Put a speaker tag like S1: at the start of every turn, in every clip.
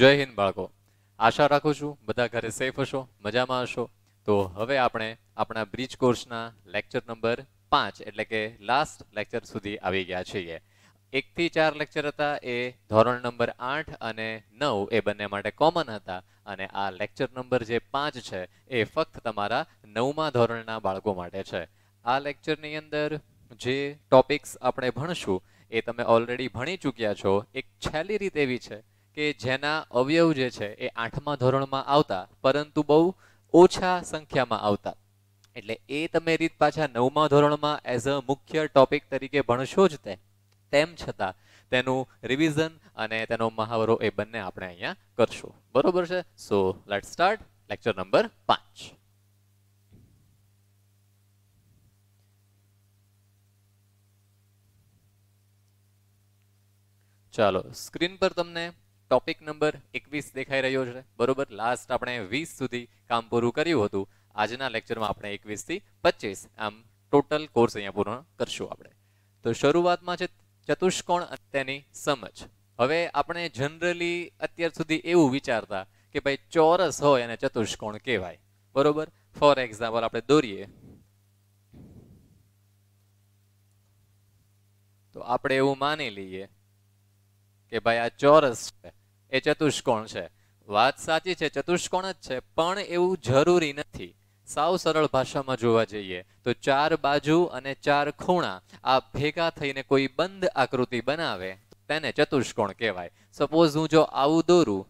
S1: જય હિન્દ બાળકો આશા રાખું છું બધા ઘરે સેફ હશો મજામાં હશો તો હવે આપણે આપણા બ્રિજ કોર્સના લેક્ચર નંબર પાંચ એટલે કે લાસ્ટ લેક્ચર સુધી આવી ગયા છીએ એકથી ચાર લેક્ચર હતા એ ધોરણ નંબર આઠ અને નવ એ બંને માટે કોમન હતા અને આ લેક્ચર નંબર જે પાંચ છે એ ફક્ત તમારા નવમા ધોરણના બાળકો માટે છે આ લેક્ચરની અંદર જે ટોપિક્સ આપણે ભણશું એ તમે ઓલરેડી ભણી ચૂક્યા છો એક છેલ્લી રીત એવી છે કે જેના અવયવ જે છે એ આઠમા ધોરણમાં આવતા પરંતુ બહુ ઓછા સંખ્યામાં આવતા એટલે એ તમે રીત પાછા નવમા ધોરણમાં એઝ અ મુખ્ય ટોપિક તરીકે ભણશો જ તેમ છતાં તેનું રિવિઝન અને તેનો મહાવરો એ બંને આપણે અહીંયા કરશું બરોબર છે so let start lecture number પાંચ ચાલો સ્ક્રીન પર તમને ટોપિક નંબર એકવીસ દેખાઈ રહ્યો છે બરોબર લાસ્ટ આપણે વીસ સુધી કામ પૂરું કર્યું હતું આજના લેક્ચરમાં આપણે એકવીસથી પચીસ આમ ટોટલ કોર્સ અહીંયા પૂર્ણ કરશું આપણે તો શરૂઆતમાં છે ચતુષ્કોણ તેની સમજ હવે આપણે જનરલી અત્યાર સુધી એવું વિચારતા કે ભાઈ ચોરસ હોય અને ચતુષ્કોણ કહેવાય બરોબર ફોર એક્ઝામ્પલ આપણે દોરીએ તો આપણે એવું માની લઈએ કે ભાઈ આ ચોરસ છે એ ચતુષ્કોણ છે વાત સાચી છે ચતુષ્કોણ જ છે પણ એવું જરૂરી નથી સાવ સરળ ભાષામાં જોવા જઈએ તો ચાર બાજુ અને ચાર ખૂણા આ ભેગા થઈને કોઈ બંધ આકૃતિ બનાવે તેને ચતુષ્કોણ કહેવાય સપોઝ હું જો આવું દોરું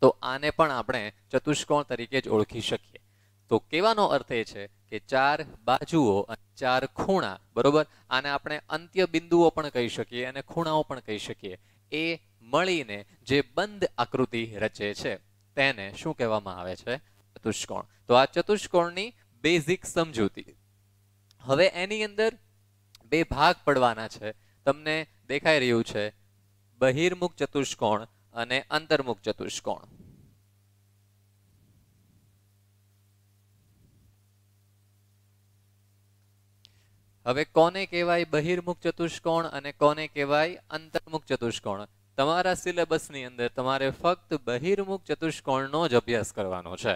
S1: તો આને પણ આપણે ચતુષ્કોણ તરીકે જ ઓળખી શકીએ તો કહેવાનો અર્થ એ છે કે ચાર બાજુઓ અને ચાર ખૂણા બરોબર આને આપણે અંત્ય બિંદુઓ પણ કહી શકીએ અને ખૂણાઓ પણ કહી શકીએ એ મળીને જે બંધ આકૃતિ રચે છે તેને શું કહેવામાં આવે છે ચતુષ્કોણ તો આ ચતુષ્કોણની બેઝિક સમજૂતી હવે એની અંદર બે ભાગ પડવાના છે તમને દેખાઈ રહ્યું છે બહિર્મુખ ચતુષ્કોણ અને અંતર્મુખ ચતુષ્કોણ હવે કોને કહેવાય બહિર્મુખ ચતુષ્કોણ અને કોને કહેવાય અંતર્મુખ ચતુષ્કોણ તમારા સિલેબસની અંદર તમારે ફક્ત બહિર્મુખ ચતુષ્કોણનો જ અભ્યાસ કરવાનો છે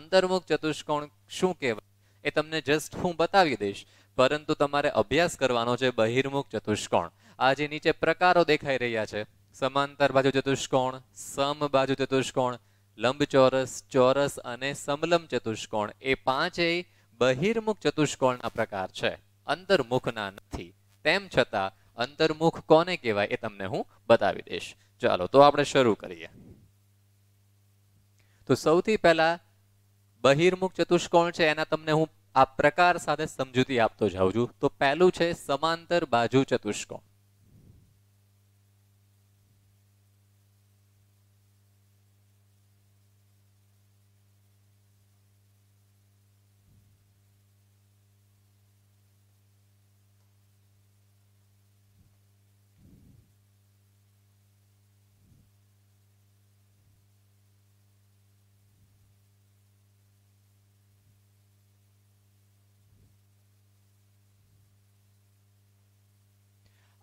S1: અંતર્મુખ ચતુષ્કોણ શું કહેવાય એ તમને જસ્ટ હું બતાવી દઈશ પરંતુ તમારે અભ્યાસ કરવાનો છે બહિર્મુખ ચતુષ્કોણ આ જે નીચે પ્રકારો દેખાઈ રહ્યા છે સમાંતર બાજુ ચતુષ્કોણ સમ બાજુ ચતુષ્કોણ લંબચોરસ ચોરસ અને સમલંબ ચતુષ્કોણ એ પાંચેય બહિર્મુખ ચતુષ્કોણના પ્રકાર છે અંતર્મુખના નથી તેમ છતાં અંતર્મુખ કોને કહેવાય એ તમને હું બતાવી દઈશ ચાલો તો આપણે શરૂ કરીએ તો સૌથી પહેલા બહિર્મુખ ચતુષ્કોણ છે એના તમને હું આ પ્રકાર સાથે સમજૂતી આપતો જાઉં છું તો પહેલું છે સમાંતર બાજુ ચતુષ્કોણ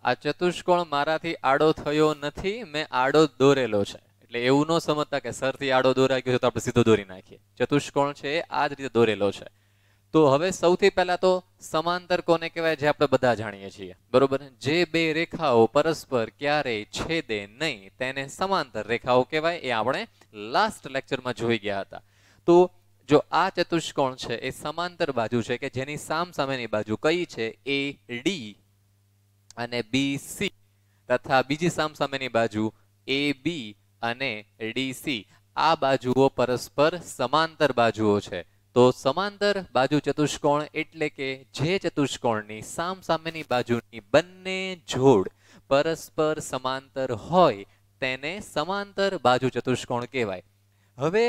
S1: આ ચતુષ્કોણ મારાથી આડો થયો નથી મેં આડો દોરેલો છે એટલે એવું ન સમજતા કે સરથી આડો દોરા ગયો તો આપણે સીધો દોરી નાખીએ ચતુષ્કોણ છે એ આ જ રીતે દોરેલો છે તો હવે સૌથી પહેલા તો સમાંતર કોને કહેવાય જે આપણે બધા જાણીએ છીએ બરોબર જે બે રેખાઓ પરસ્પર ક્યારેય છેદે નહીં તેને સમાંતર રેખાઓ કહેવાય એ આપણે લાસ્ટ લેક્ચરમાં જોઈ ગયા હતા તો જો આ ચતુષ્કોણ છે એ સમાંતર બાજુ છે કે જેની સામસામેની બાજુ કઈ છે એ ડી અને બી સી તથા બીજી સામસામેની બાજુ એ બી અને ડીસી આ બાજુઓ પરસ્પર સમાંતર બાજુઓ છે તો સમાંતર બાજુ ચતુષ્કોણ એટલે કે જે ચતુષ્કોણની સામસામેની બાજુની બંને જોડ પરસ્પર સમાંતર હોય તેને સમાંતર બાજુ ચતુષ્કોણ કહેવાય હવે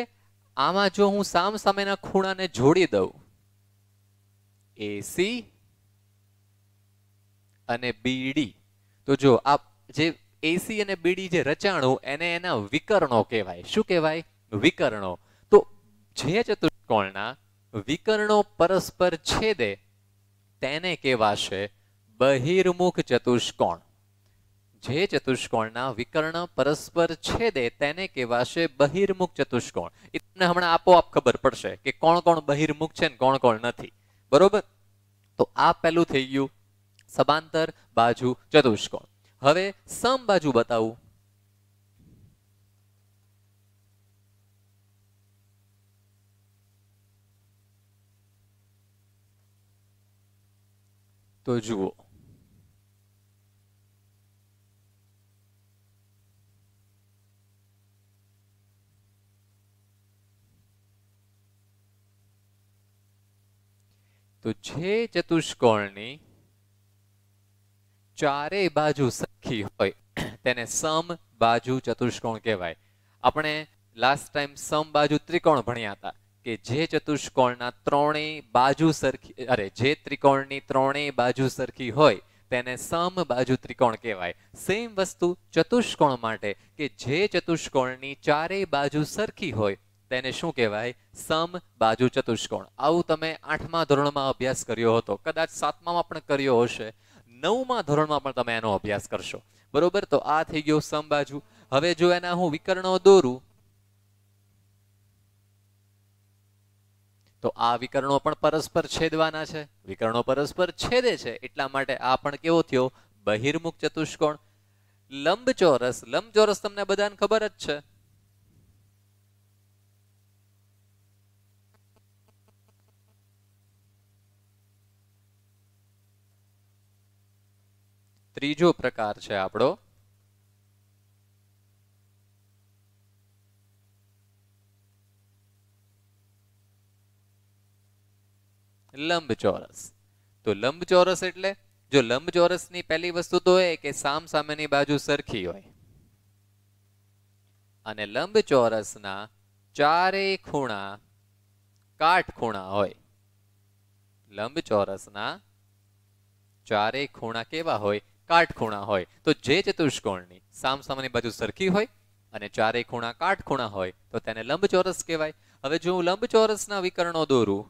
S1: આમાં જો હું સામસામેના ખૂણાને જોડી દઉં એસી અને બીડી તો જો આ જે એસી અને બીડી જે રચાણો એને એના વિકર્ણો કહેવાય શું કહેવાય વિકર્ણો તો જે ચતુષ્કોણના વિકર્ણો પરસ્પર છેદે તેને કહેવાશે બહિર્મુખ ચતુષ્કોણ જે ચતુષ્કોણના વિકર્ણ પરસ્પર છેદે તેને કહેવાશે બહિર્મુખ ચતુષ્કોણ એ હમણાં આપોઆપ ખબર પડશે કે કોણ કોણ બહિર્મુખ છે ને કોણ કોણ નથી બરોબર તો આ પહેલું થઈ ગયું સમાંતર બાજુ ચતુષ્કોણ હવે સમ બાજુ બતાવું તો જુઓ તો જે ચતુષ્કોણની ચારેય બાજુ સરખી હોય તેને સમ બાજુ ચતુષ્કોણ કહેવાય આપણે લાસ્ટ ટાઈમ સમ બાજુ ત્રિકોણ ભણ્યા હતા કે જે ચતુષ્કોણના ત્રણેય બાજુ સરખી અરે જે ત્રિકોણની ત્રણેય બાજુ સરખી હોય તેને સમ બાજુ ત્રિકોણ કહેવાય સેમ વસ્તુ ચતુષ્કોણ માટે કે જે ચતુષ્કોણની ચારેય બાજુ સરખી હોય તેને શું કહેવાય સમ બાજુ ચતુષ્કોણ આવું તમે આઠમા ધોરણમાં અભ્યાસ કર્યો હતો કદાચ સાતમામાં પણ કર્યો હશે નવમાં ધોરણમાં પણ તમે એનો અભ્યાસ કરશો બરોબર તો આ થઈ ગયો સમબાજુ હવે જો એના હું વિકર્ણો દોરું તો આ વિકર્ણો પણ પરસ્પર છેદવાના છે વિકર્ણો પરસ્પર છેદે છે એટલા માટે આ પણ કેવો થયો બહિર્મુખ ચતુષ્કોણ લંબચોરસ લંબચોરસ તમને બધાને ખબર જ છે ત્રીજો પ્રકાર છે આપણો લંબચોરસ તો લંબચોરસ એટલે જો લંબચોરસની પહેલી વસ્તુ તો એ કે સામ સામેની બાજુ સરખી હોય અને લંબ ચોરસના ચારેય ખૂણા ખૂણા હોય લંબ ચોરસના ચારેય ખૂણા કેવા હોય કાટખૂણા હોય તો જે ચતુષ્કોણની સામસામાની બાજુ સરખી હોય અને ચારેય ખૂણા કાટખૂણા હોય તો તેને લંબચોરસ કહેવાય હવે જો હું લંબચોરસના વિકર્ણો દોરું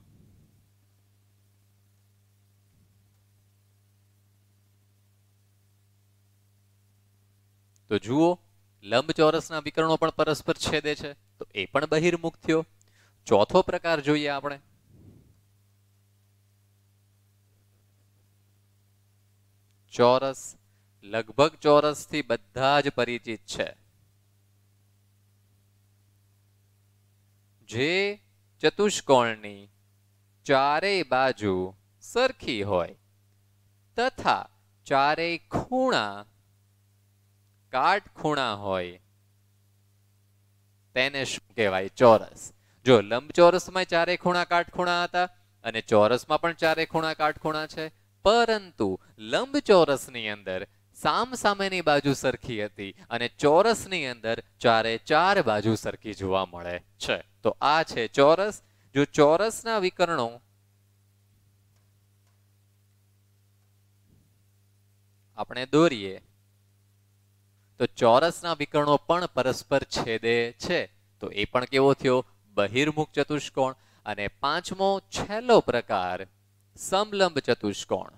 S1: તો જુઓ લંબચોરસના વિકર્ણો પણ પરસ્પર છેદે છે તો એ પણ બહિર્મુખ થયો ચોથો પ્રકાર જોઈએ આપણે ચોરસ લગભગ ચોરસથી બધા જ પરિચિત છે જે ચતુષ્કોણની ચારેય બાજુ સરખી હોય તથા ચારેય ખૂણા ખૂણા હોય તેને શું કહેવાય ચોરસ જો લંબચોરસમાં ચારેય ખૂણા કાટખૂણા હતા અને ચોરસમાં પણ ચારેય ખૂણા કાટખૂણા છે પરંતુ લંબચોરસની અંદર સામસામેની બાજુ સરખી હતી અને ચોરસની અંદર ચારે ચાર બાજુ સરખી જોવા મળે છે તો આ છે ચોરસ જો ચોરસના વિકર્ણો આપણે દોરીએ તો ચોરસના વિકર્ણો પણ પરસ્પર છેદે છે તો એ પણ કેવો થયો બહિર્મુખ ચતુષ્કોણ અને પાંચમો છેલ્લો પ્રકાર સમલંબ ચતુષ્કોણ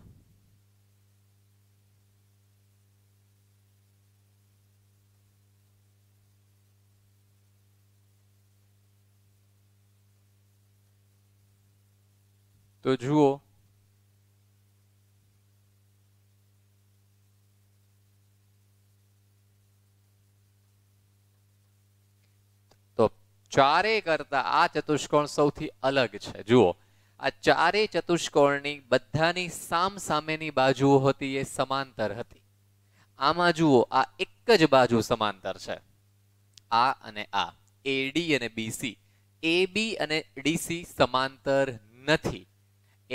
S1: તો જુઓ તો ચારે કરતા આ ચતુષ્કોણ સૌથી અલગ છે જુઓ આ ચારે ચતુષ્કોણની બધાની સામ સામેની બાજુઓ હતી એ સમાંતર હતી આમાં જુઓ આ એક જ બાજુ સમાંતર છે આ અને આ એડી અને બીસી એબી અને ડીસી સમાંતર નથી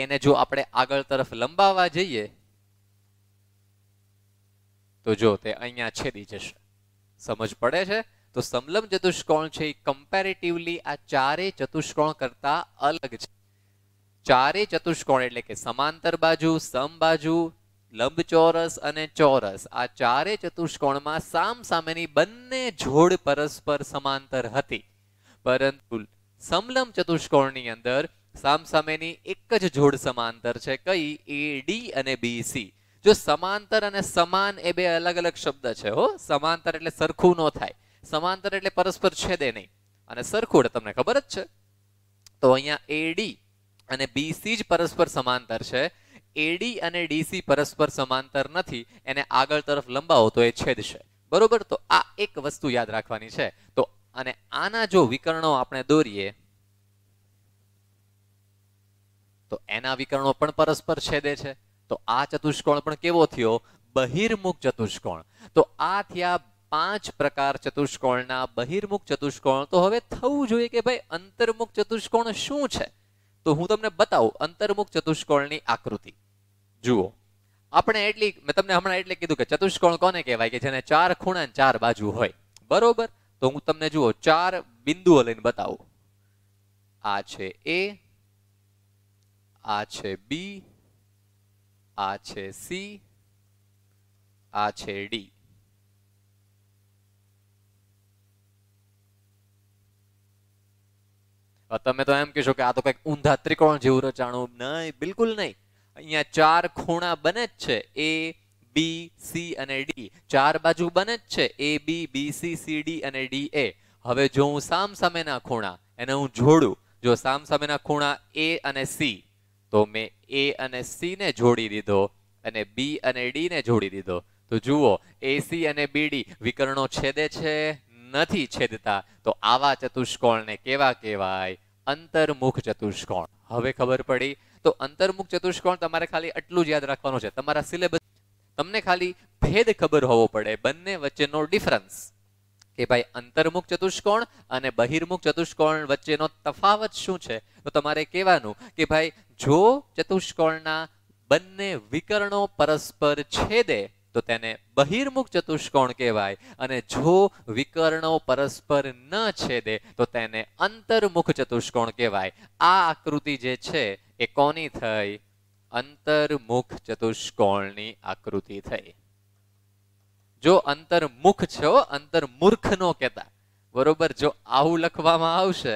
S1: એને જો આપણે આગળ તરફ લંબાવવા જઈએ તો જો તે અહીંયા છેદી જશે સમજ પડે છે તો સમલમ ચતુષ્કોણ છે એ કમ્પેરેટિવલી આ ચારે ચતુષ્કોણ કરતા અલગ છે ચારે ચતુષ્કોણ એટલે કે સમાંતર બાજુ સમબાજુ લંબચોરસ અને ચોરસ આ ચારે ચતુષ્કોણમાં સામ સામેની બંને જોડ પરસ્પર સમાંતર હતી પરંતુ સમલંબ ચતુષ્કોણની અંદર સામસામેની એક જ જોડ સમાંતર છે કઈ એ ડી અને બીસી જો સમાંતર અને સમાન એ બે અલગ અલગ શબ્દ છે હો સમાંતર એટલે સરખું ન થાય સમાંતર એટલે પરસ્પર છેદે નહીં અને સરખું તમને ખબર જ છે તો અહીંયા એડી અને બીસી જ પરસ્પર સમાંતર છે એડી અને ડીસી પરસ્પર સમાંતર નથી એને આગળ તરફ લંબાવો તો એ છેદશે બરોબર તો આ એક વસ્તુ યાદ રાખવાની છે તો અને આના જો વિકર્ણો આપણે દોરીએ તો એના વિકર્ણો પણ પરસ્પર છેદે છે તો આ ચતુષ્કોણ પણ કેવો થયો બહિર્મુખ ચતુષ્કોણ તો આ થયા પાંચ પ્રકાર ચતુષ્કોણના બહિર્મુખ ચતુષ્કોણ તો હવે થવું જોઈએ કે ભાઈ અંતર્મુખ ચતુષ્કોણ શું છે તો હું તમને બતાવું અંતર્મુખ ચતુષ્કોણની આકૃતિ જુઓ આપણે એટલી મેં તમને હમણાં એટલે કીધું કે ચતુષ્કોણ કોને કહેવાય કે જેને ચાર ખૂણા ચાર બાજુ હોય બરોબર તો હું તમને જુઓ ચાર બિંદુઓ લઈને બતાવું આ છે એ આ છે બી આ છે સી આ છે ડી તમે તો એમ કહેશો કે આ તો કંઈક ઊંધા ત્રિકોણ જેવું રચાણું નહીં બિલકુલ નહીં અહીંયા ચાર ખૂણા બને જ છે એ બી સી અને ડી ચાર બાજુ બને જ છે A B B C C D અને ડી એ હવે જો હું સામ સામેના ખૂણા એને હું જોડું જો સામ સામેના ખૂણા એ અને સી તો મેં એ અને સી ને જોડી દીધો અને બી અને ડી ને જોડી દીધો તો જુઓ એસી અને બીડી વિકર્ણો છેદે છે નથી છેદતા તો આવા ચતુષ્કોણને કેવા કહેવાય અંતર્મુખ ચતુષ્કોણ હવે ખબર પડી તો અંતર્મુખ ચતુષ્કોણ તમારે ખાલી આટલું જ યાદ રાખવાનું છે તમારા સિલેબસ તમને ખાલી ભેદ ખબર હોવો પડે બંને વચ્ચેનો ડિફરન્સ કે ભાઈ અંતર્મુખ ચતુષ્કોણ અને બહિર્મુખ ચતુષ્કોણ વચ્ચેનો તફાવત શું છે તો તમારે કહેવાનું કે ભાઈ જો ચતુષ્કોણના બંને વિકર્ણો પરસ્પર છેદે તો તેને બહિર્મુખ ચતુષ્કોણ કહેવાય અને જો વિકર્ણો પરસ્પર ન છેદે તો તેને અંતર્મુખ ચતુષ્કોણ કહેવાય આ આકૃતિ જે છે એ કોની થઈ અંતર્મુખ ચતુષ્કોણની આકૃતિ થઈ જો અંતર્મુખ છો અંતર્મૂર્ખ નો કહેતા બરોબર જો આવું લખવામાં આવશે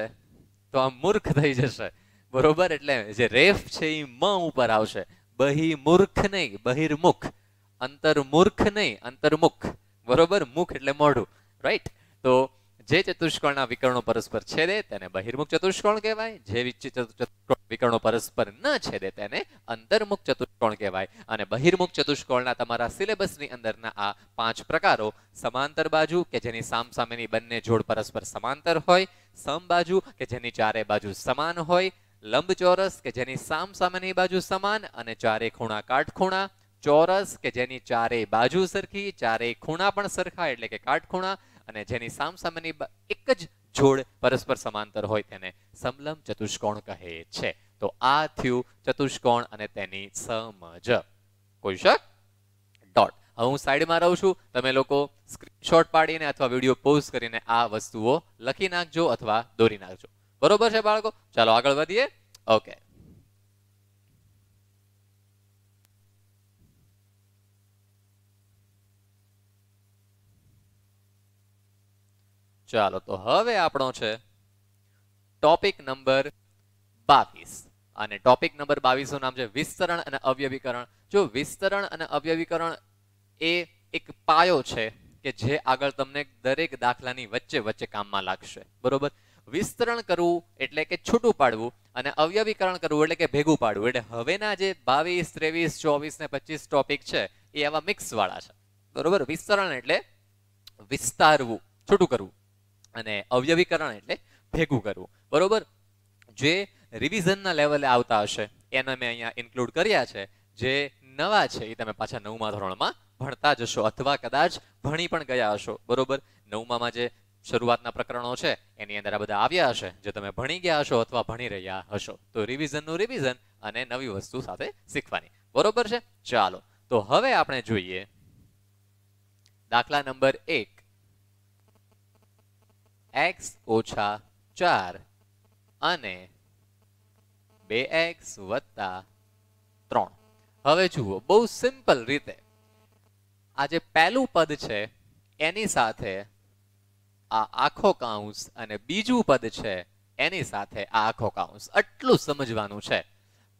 S1: તો આ મૂર્ખ થઈ જશે બરોબર એટલે જે રેફ છે એ મ ઉપર આવશે બહિમૂર્ખ નહીં બહિર્મુખ અંતર્મુખ નહીં અંતર્મુખ બરોબર મુખ એટલે મોઢું રાઈટ તો જે ચતુષ્કોણના વિકર્ણો પરસ્પર છેદે તેને બહિર્મુખ ચતુષ્કોણ કહેવાય જે વિકર્ણો પરસ્પર ન છેદે તેને અંતર્મુખ ચતુષ્કોણ કહેવાય અને બહિર્મુખ ચતુષ્કોણના તમારા સિલેબસની અંદરના આ પાંચ પ્રકારો સમાંતર બાજુ કે જેની સામ સામેની બંને જોડ પરસ્પર સમાંતર હોય સમ બાજુ કે જેની ચારે બાજુ સમાન હોય લંબચોરસ કે જેની સામ સામેની બાજુ સમાન અને ચારે ખૂણા કાટખૂણા ચોરસ કે જેની ચારેય બાજુ સરખી ચારેય ખૂણા પણ સરખા એટલે કે કાટખૂણા અને જેની સામસામેની એક જ જોડ પરસ્પર સમાંતર હોય તેને સમલંબ ચતુષ્કોણ કહે છે તો આ થયું ચતુષ્કોણ અને તેની સમજ કોઈ શક ડોટ હવે હું સાઈડમાં રહું છું તમે લોકો સ્ક્રીનશોટ પાડીને અથવા વિડીયો પોઝ કરીને આ વસ્તુઓ લખી નાખજો અથવા દોરી નાખજો બરોબર છે બાળકો ચાલો આગળ વધીએ ઓકે ચાલો તો હવે આપણો છે ટોપિક નંબર બાવીસ અને ટોપિક નંબર બાવીસનું નામ છે વિસ્તરણ અને અવયવીકરણ જો વિસ્તરણ અને અવયવીકરણ એ એક પાયો છે કે જે આગળ તમને દરેક દાખલાની વચ્ચે વચ્ચે કામમાં લાગશે બરોબર વિસ્તરણ કરવું એટલે કે છૂટું પાડવું અને અવયવીકરણ કરવું એટલે કે ભેગું પાડવું એટલે હવેના જે બાવીસ ત્રેવીસ ચોવીસ ને પચીસ ટોપિક છે એ આવા મિક્સ વાળા છે બરોબર વિસ્તરણ એટલે વિસ્તારવું છૂટું કરવું અને અવયવીકરણ એટલે ભેગું કરવું બરોબર જે રિવિઝનના લેવલે આવતા હશે એને મેં અહીંયા ઇન્ક્લુડ કર્યા છે જે નવા છે એ તમે પાછા નવમા ધોરણમાં ભણતા જશો અથવા કદાચ ભણી પણ ગયા હશો બરોબર નવમામાં જે શરૂઆતના પ્રકરણો છે એની અંદર આ બધા આવ્યા હશે જે તમે ભણી ગયા હશો અથવા ભણી રહ્યા હશો તો રિવિઝનનું રિવિઝન અને નવી વસ્તુ સાથે શીખવાની બરોબર છે ચાલો તો હવે આપણે જોઈએ દાખલા નંબર એક એક્સ ઓછા ચાર અને બે એક્સ વત્તા ત્રણ હવે જુઓ બહુ સિમ્પલ રીતે આ જે પહેલું પદ છે એની સાથે આ આખો કાઉન્સ અને બીજું પદ છે એની સાથે આ આખો કાઉન્સ આટલું સમજવાનું છે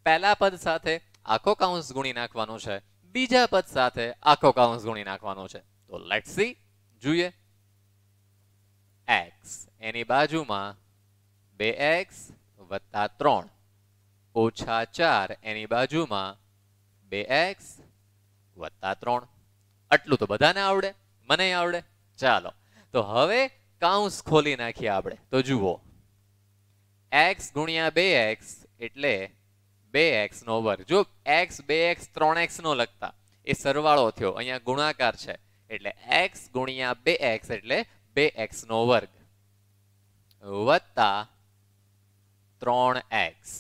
S1: પહેલા પદ સાથે આખો કાઉન્સ ગુણી નાખવાનો છે બીજા પદ સાથે આખો કાઉન્સ ગુણી નાખવાનો છે તો લેટ સી જોઈએ એક્સ એની બાજુમાં બે એક્સ વત્તા ત્રણ ઓછા ચાર એની બાજુમાં બે એક્સ વત્તા ત્રણ આટલું તો બધાને આવડે મને આવડે ચાલો તો હવે કાઉન્સ ખોલી નાખીએ આપણે તો જુઓ એક્સ ગુણ્યા બે એક્સ એટલે બે એક્સ નો વર્ગ જો એક્સ બે એક્સ ત્રણ એક્સ નો લગતા એ સરવાળો થયો અહીંયા ગુણાકાર છે એટલે એક્સ ગુણ્યા બે એક્સ એટલે બે એક્સનો વર્ગ વત્તા ત્રણ એક્સ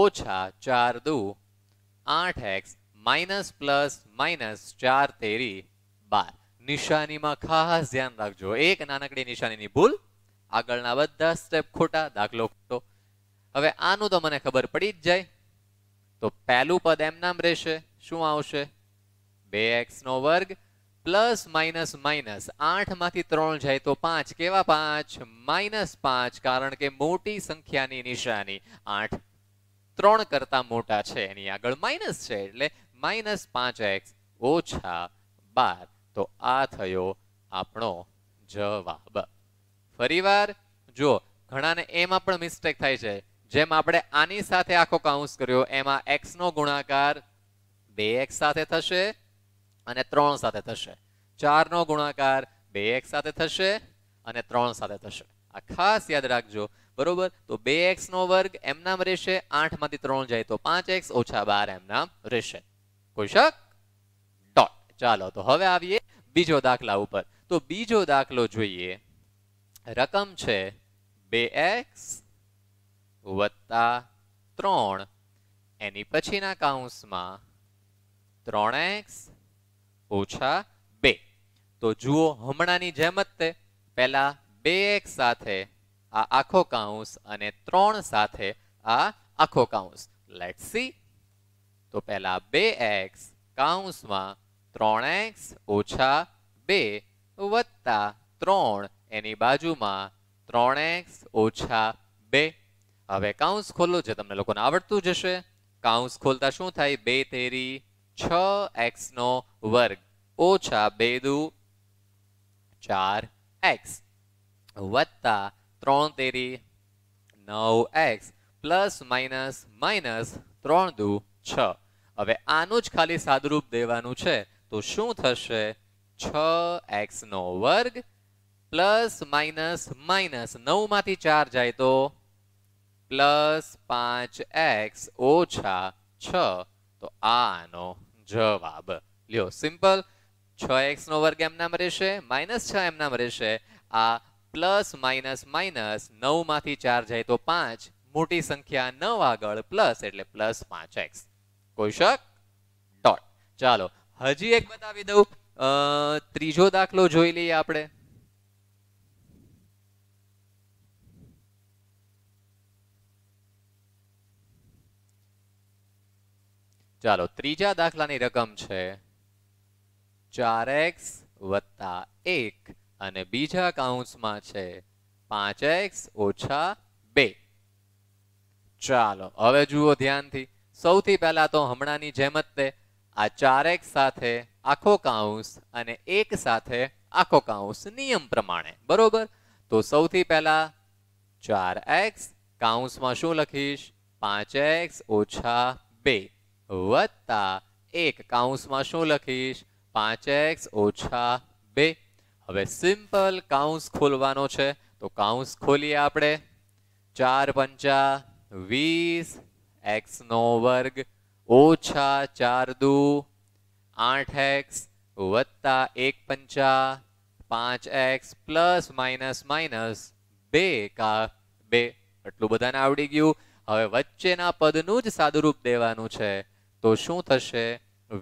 S1: ઓછા ચાર દુ આઠ એક્સ માઇનસ પ્લસ માઇનસ ચાર તેરી બાર નિશાનીમાં ખાસ ધ્યાન રાખજો એક નાનકડી નિશાનીની ભૂલ આગળના બધા સ્ટેપ ખોટા દાખલો ખોટો હવે આનું તો મને ખબર પડી જ જાય તો પહેલું પદ એમ નામ રહેશે શું આવશે બે એક્સ નો વર્ગ પ્લસ માઇનસ માઇનસ આઠમાંથી ત્રણ જાય તો પાંચ કેવા પાંચ માઇનસ પાંચ કારણ કે મોટી સંખ્યાની નિશાની આઠ ત્રણ કરતા મોટા છે એની આગળ માઇનસ છે એટલે માઇનસ પાંચ એક્સ ઓછા બાર તો આ થયો આપણો જવાબ ફરીવાર જુઓ ઘણાને એમાં પણ મિસ્ટેક થાય છે જેમ આપણે આની સાથે આખો કાઉન્સ કર્યો એમાં એક્સ નો ગુણાકાર બે એક્સ સાથે થશે અને ત્રણ સાથે થશે ચારનો ગુણાકાર બે એક સાથે થશે અને ત્રણ સાથે થશે આ ખાસ યાદ રાખજો બરોબર તો બે એક્સ નો વર્ગ એમનામ રહેશે આઠ માંથી ત્રણ જાય તો પાંચ એક્સ ઓછા બાર એમનામ રહેશે કોઈ શક ડોટ ચાલો તો હવે આવીએ બીજો દાખલા ઉપર તો બીજો દાખલો જોઈએ રકમ છે બે એક્સ વત્તા ત્રણ એની પછીના કાઉન્સમાં ત્રણ એક્સ ઓછા બે તો જુઓ હમણાંની જેમ જ તે પહેલા બે એક સાથે આ આખો કાઉન્સ અને ત્રણ સાથે આ આખો કાઉસ લેટ સી તો પહેલા બે એક્સ કાઉન્સમાં ત્રણ એક્સ ઓછા બે વત્તા ત્રણ એની બાજુમાં ત્રણ એક્સ ઓછા બે હવે કાઉન્સ ખોલો જે તમને લોકોને આવડતું જશે કાઉન્સ ખોલતા શું થાય બે તેરી છ એક્સ નો વર્ગ ઓછા બે દુ ચાર એક્સ વત્તા ત્રણ તેરી નવ એક્સ પ્લસ માઇનસ માઇનસ ત્રણ દુ છ હવે આનું જ ખાલી સાદુરૂપ દેવાનું છે તો શું થશે છ એક્સ નો વર્ગ પ્લસ માઇનસ માઇનસ નવમાંથી ચાર જાય તો પ્લસ પાંચ એક્સ ઓછા છ તો આનો જવાબ લ્યો સિમ્પલ છ એક્સ નો વર્ગ એમનામ રહેશે માઇનસ છ એમનામ રહેશે આ પ્લસ માઇનસ માઇનસ નવમાંથી ચાર જાય તો પાંચ મોટી સંખ્યા નવ આગળ પ્લસ એટલે પ્લસ પાંચ એક્સ કોઈ શક ડોટ ચાલો હજી એક બતાવી દઉં ત્રીજો દાખલો જોઈ લઈએ આપણે ચાલો ત્રીજા દાખલાની રકમ છે ચાર એક્સ વત્તા એક અને બીજા કાઉન્સમાં છે પાંચ એક્સ ઓછા બે ચાલો હવે જુઓ ધ્યાનથી સૌથી પહેલા તો હમણાંની જેમ જ તે આ ચાર એક સાથે આખો કાઉન્સ અને એક સાથે આખો કાઉન્સ નિયમ પ્રમાણે બરોબર તો સૌથી પહેલા ચાર એક્સ કાઉન્સમાં શું લખીશ પાંચ એક્સ ઓછા બે વત્તા એક કાઉન્સમાં શું લખીશ પાંચ એક્સ ઓછા બે હવે સિમ્પલ કાઉન્સ ખોલવાનો છે તો કાઉન્સ ખોલીએ આપણે ચાર પંચા વીસ એક્સ નો વર્ગ ઓછા ચાર દુ આઠ એક્સ વત્તા એક પંચા પાંચ એક્સ પ્લસ માઇનસ માઇનસ બે કા બે એટલું બધાને આવડી ગયું હવે વચ્ચેના પદનું જ સાદુરૂપ દેવાનું છે તો શું થશે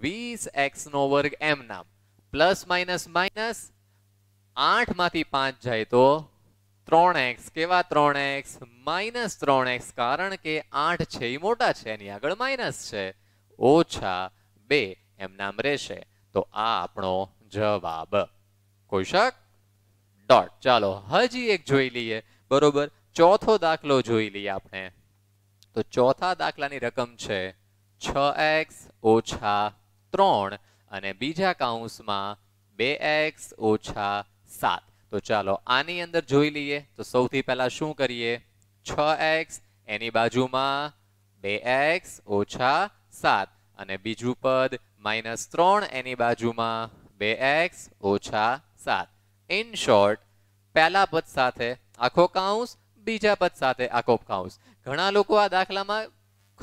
S1: વીસ એક્સ નો વર્ગ એમ નામ પ્લસ માઇનસ માઇનસ આઠ માંથી પાંચ જાય તો ત્રણ એક્સ કેવા ત્રણ એક્સ માઇનસ ત્રણ એક્સ કારણ કે આઠ છે એ મોટા છે એની આગળ માઇનસ છે ઓછા બે એમ નામ રહેશે તો આ આપણો જવાબ કોઈ શક ડોટ ચાલો હજી એક જોઈ લઈએ બરોબર ચોથો દાખલો જોઈ લઈએ આપણે તો ચોથા દાખલાની રકમ છે છ એક્સ ઓછા ત્રણ અને બીજા કાઉન્સમાં બે એક્સ ઓછા સાત તો ચાલો આની અંદર જોઈ લઈએ તો સૌથી પહેલા શું કરીએ છ એક્સ એની બાજુમાં બે એક્સ ઓછા સાત અને બીજું પદ માઇનસ ત્રણ એની બાજુમાં બે એક્સ ઓછા સાત ઇન શોર્ટ પહેલા પદ સાથે આખો કાઉન્સ બીજા પદ સાથે આખો કાઉન્સ ઘણા લોકો આ દાખલામાં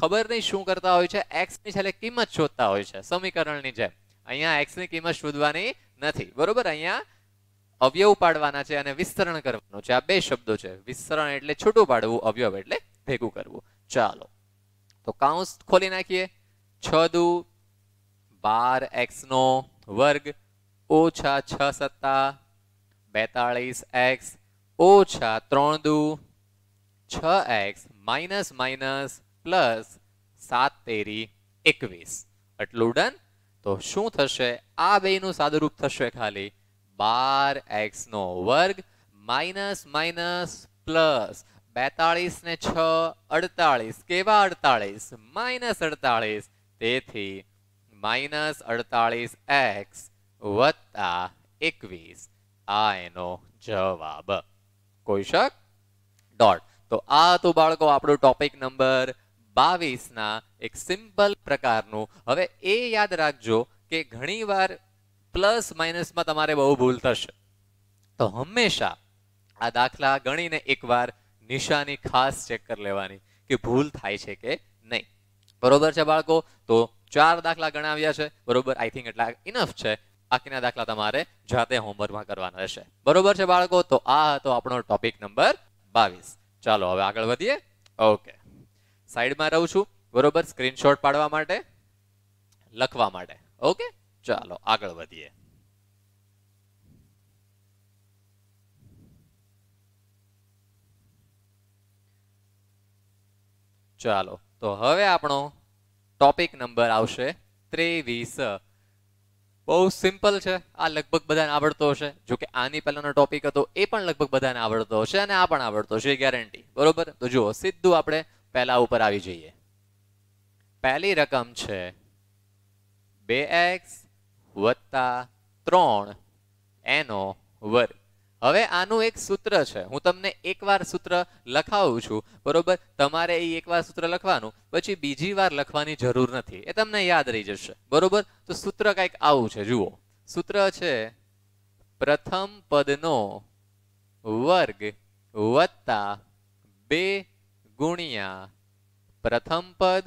S1: ખબર નહીં શું કરતા હોય છે એક્સની છેલ્લે કિંમત શોધતા હોય છે સમીકરણની જેમ અહીંયા એક્સની કિંમત શોધવાની નથી બરોબર અહીંયા અવયવ પાડવાના છે અને વિસ્તરણ કરવાનું છે આ બે શબ્દો છે વિસ્તરણ એટલે છૂટું પાડવું અવયવ એટલે ભેગું કરવું ચાલો તો કાઉન્સ ખોલી નાખીએ છ દુ બાર એક્સ નો વર્ગ ઓછા છ સત્તા બેતાળીસ એક્સ ઓછા ત્રણ દુ છ એક્સ માઇનસ માઇનસ પ્લસ સાત તેરી એકવીસ આટલું ડન તો શું થશે આ બે બેનું સાદુરૂપ થશે ખાલી બાર એક્સ નો વર્ગ માઇનસ માઇનસ પ્લસ બેતાળીસ ને છ અડતાળીસ કેવા અડતાળીસ માઇનસ અડતાળીસ તેથી માઇનસ અડતાળીસ એક્સ વત્તા એકવીસ આ એનો જવાબ કોઈ શક ડોટ તો આ હતું બાળકો આપણો ટોપિક નંબર બાવીસના એક સિમ્પલ પ્રકારનું હવે એ યાદ રાખજો કે ઘણીવાર પ્લસ માઇનસમાં તમારે બહુ ભૂલ થશે તો હંમેશા આ દાખલા ગણીને એકવાર નિશાની ખાસ ચેક કરી લેવાની કે ભૂલ થાય છે કે નહીં બરોબર છે બાળકો તો ચાર દાખલા ગણાવ્યા છે બરોબર આઈ થિંક એટલા ઇનફ છે બાકીના દાખલા તમારે જાતે હોમવર્કમાં કરવાના રહેશે બરોબર છે બાળકો તો આ હતો આપણો ટોપિક નંબર બાવીસ ચાલો હવે આગળ વધીએ ઓકે સાઈડમાં રહું છું બરોબર સ્ક્રીનશોટ પાડવા માટે લખવા માટે ઓકે ચાલો આગળ વધીએ ચાલો તો હવે આપણો ટોપિક નંબર આવશે ત્રેવીસ બહુ સિમ્પલ છે આ લગભગ બધાને આવડતો હશે જો કે આની પહેલાનો ટોપિક હતો એ પણ લગભગ બધાને આવડતો હશે અને આ પણ આવડતો હશે ગેરંટી બરોબર તો જુઓ સીધું આપણે પહેલાં ઉપર આવી જઈએ પહેલી રકમ છે બે એક્સ વત્તા ત્રણ એનો વર્ગ હવે આનું એક સૂત્ર છે હું તમને એકવાર સૂત્ર લખાવું છું બરોબર તમારે એ એકવાર સૂત્ર લખવાનું પછી બીજી વાર લખવાની જરૂર નથી એ તમને યાદ રહી જશે બરોબર તો સૂત્ર કંઈક આવું છે જુઓ સૂત્ર છે પ્રથમ પદનો વર્ગ વત્તા બે ગુણ્યા પ્રથમ પદ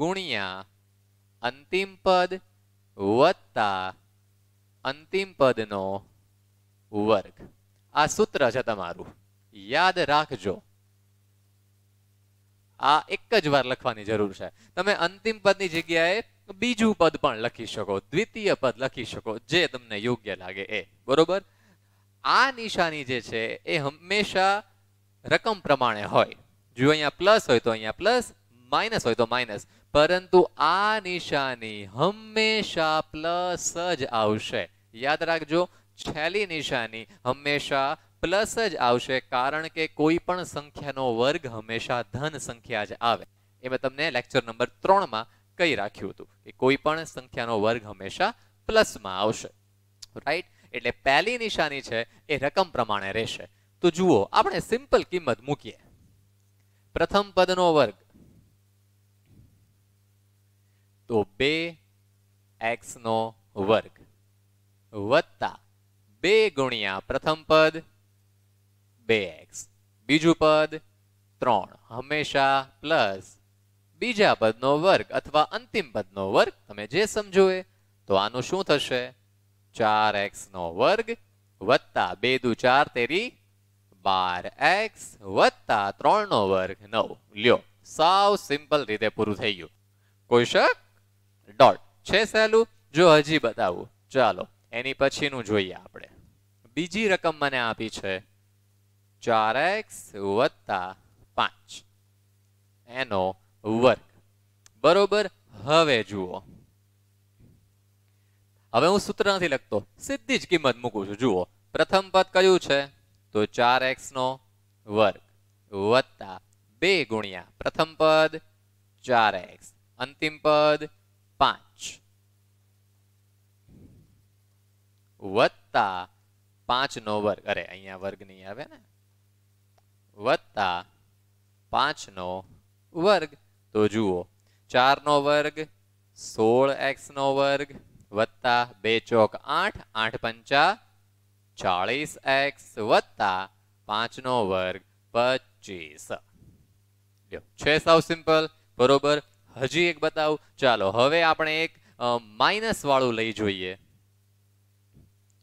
S1: ગુણ્યા અંતિમ પદ વત્તા અંતિમ પદનો વર્ગ આ સૂત્ર છે તમારું યાદ રાખજો આ એક જ વાર લખવાની જરૂર છે તમે અંતિમ પદની જગ્યાએ બીજું પદ પણ લખી શકો દ્વિતીય પદ લખી શકો જે તમને યોગ્ય લાગે એ બરોબર આ નિશાની જે છે એ હંમેશા રકમ પ્રમાણે હોય જો અહીંયા પ્લસ હોય તો અહીંયા પ્લસ માઇનસ હોય તો માઇનસ પરંતુ આ નિશાની હંમેશા પ્લસ જ આવશે યાદ રાખજો છેલ્લી નિશાની હંમેશા પ્લસ જ આવશે કારણ કે કોઈ પણ સંખ્યાનો વર્ગ હંમેશા ધન સંખ્યા જ આવે એ મેં તમને લેક્ચર નંબર ત્રણમાં કહી રાખ્યું હતું કે કોઈ પણ સંખ્યાનો વર્ગ હંમેશા પ્લસમાં આવશે રાઈટ એટલે પહેલી નિશાની છે એ રકમ પ્રમાણે રહેશે તો જુઓ આપણે સિમ્પલ કિંમત મૂકીએ પ્રથમ પદનો વર્ગ તો બે એક્સ નો વર્ગ વત્તા બે ગુણ્યા પ્રથમ પદ બે એક્સ બીજું પદ ત્રણ હંમેશા પ્લસ બીજા પદનો વર્ગ અથવા અંતિમ પદનો વર્ગ તમે જે સમજો એ તો આનું શું થશે ચાર એક્સ નો વર્ગ વત્તા બે દુ ચાર તેરી બાર એક્સ વત્તા ત્રણનો વર્ગ નવ લ્યો સાવ સિમ્પલ રીતે પૂરું થઈ ગયું કોશક ડોટ છે સહેલું જો હજી બતાવું ચાલો એની પછીનું જોઈએ આપણે બીજી રકમ મને આપી છે ચાર એક્સ વત્તા પાંચ એનો વર્ગ બરોબર હવે જુઓ હવે હું સૂત્ર નથી લખતો સીધી જ કિંમત મૂકું છું જુઓ પ્રથમ પદ કયું છે तो 4x નો વર્ગ + 2 * પ્રથમ પદ 4x અંતિમ પદ 5 + 5 નો વર્ગ અરે અહીંયા વર્ગ નહી આવે ને + 5 નો વર્ગ તો જુઓ 4 નો વર્ગ 16x નો વર્ગ + 2 * 4 8 8 5 ચાલીસ એક્સ વત્તા પાંચનો વર્ગ પચીસ છે સાવ સિમ્પલ બરોબર હજી એક બતાવું ચાલો હવે આપણે એક માઇનસ વાળું લઈ જોઈએ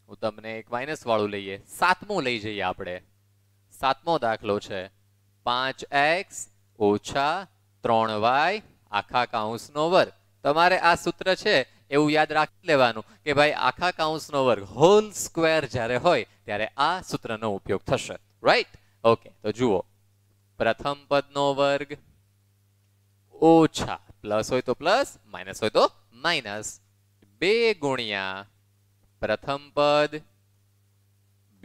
S1: હું તમને એક માઇનસ વાળું લઈએ સાતમું લઈ જઈએ આપણે સાતમો દાખલો છે પાંચ એક્સ ઓછા ત્રણ વાય આખા કાઉન્સનો વર્ગ તમારે આ સૂત્ર છે એવું યાદ રાખી લેવાનું કે ભાઈ આખા કાઉન્સનો વર્ગ હોલ સ્ક્વેર જ્યારે હોય ત્યારે આ સૂત્રનો ઉપયોગ થશે રાઈટ ઓકે તો જુઓ પ્રથમ પદનો વર્ગ ઓછા પ્લસ હોય તો પ્લસ માઇનસ હોય તો માઇનસ બે ગુણ્યા પ્રથમ પદ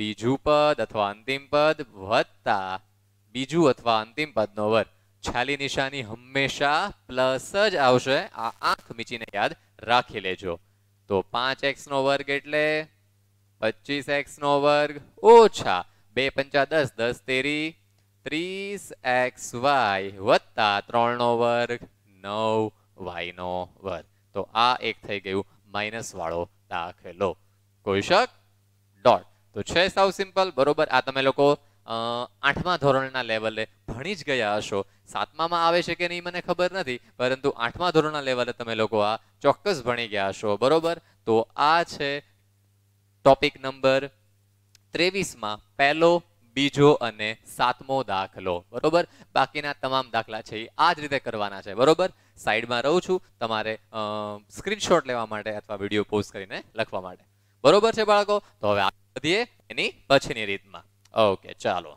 S1: બીજું પદ અથવા અંતિમ પદ વત્તા બીજું અથવા અંતિમ પદનો વર્ગ છાલી નિશાની હંમેશા પ્લસ જ આવશે આ આંખ મીચીને યાદ રાખ લેજો તો 5x નો વર્ગ એટલે 25x નો વર્ગ ઓછા 2 * 5 * 10 10 * 30xy + 3 નો વર્ગ 9y નો વર્ગ તો આ એક થઈ ગયું માઈનસ વાળો દાખલો કોઈ શક ડોટ તો છ સાવ સિમ્પલ બરોબર આ તમે લોકો આઠમા ધોરણના લેવલે ભણી જ ગયા હશો સાતમામાં આવે છે કે નહીં મને ખબર નથી પરંતુ આઠમા ધોરણના લેવલે તમે લોકો આ ચોક્કસ ભણી ગયા હશો બરોબર તો આ છે ટોપિક નંબર ત્રેવીસમાં પહેલો બીજો અને સાતમો દાખલો બરોબર બાકીના તમામ દાખલા છે એ આ જ રીતે કરવાના છે બરોબર સાઈડમાં રહું છું તમારે સ્ક્રીનશોટ લેવા માટે અથવા વિડીયો પોઝ કરીને લખવા માટે બરોબર છે બાળકો તો હવે આ વધીએ એની પછીની રીતમાં ઓકે ચાલો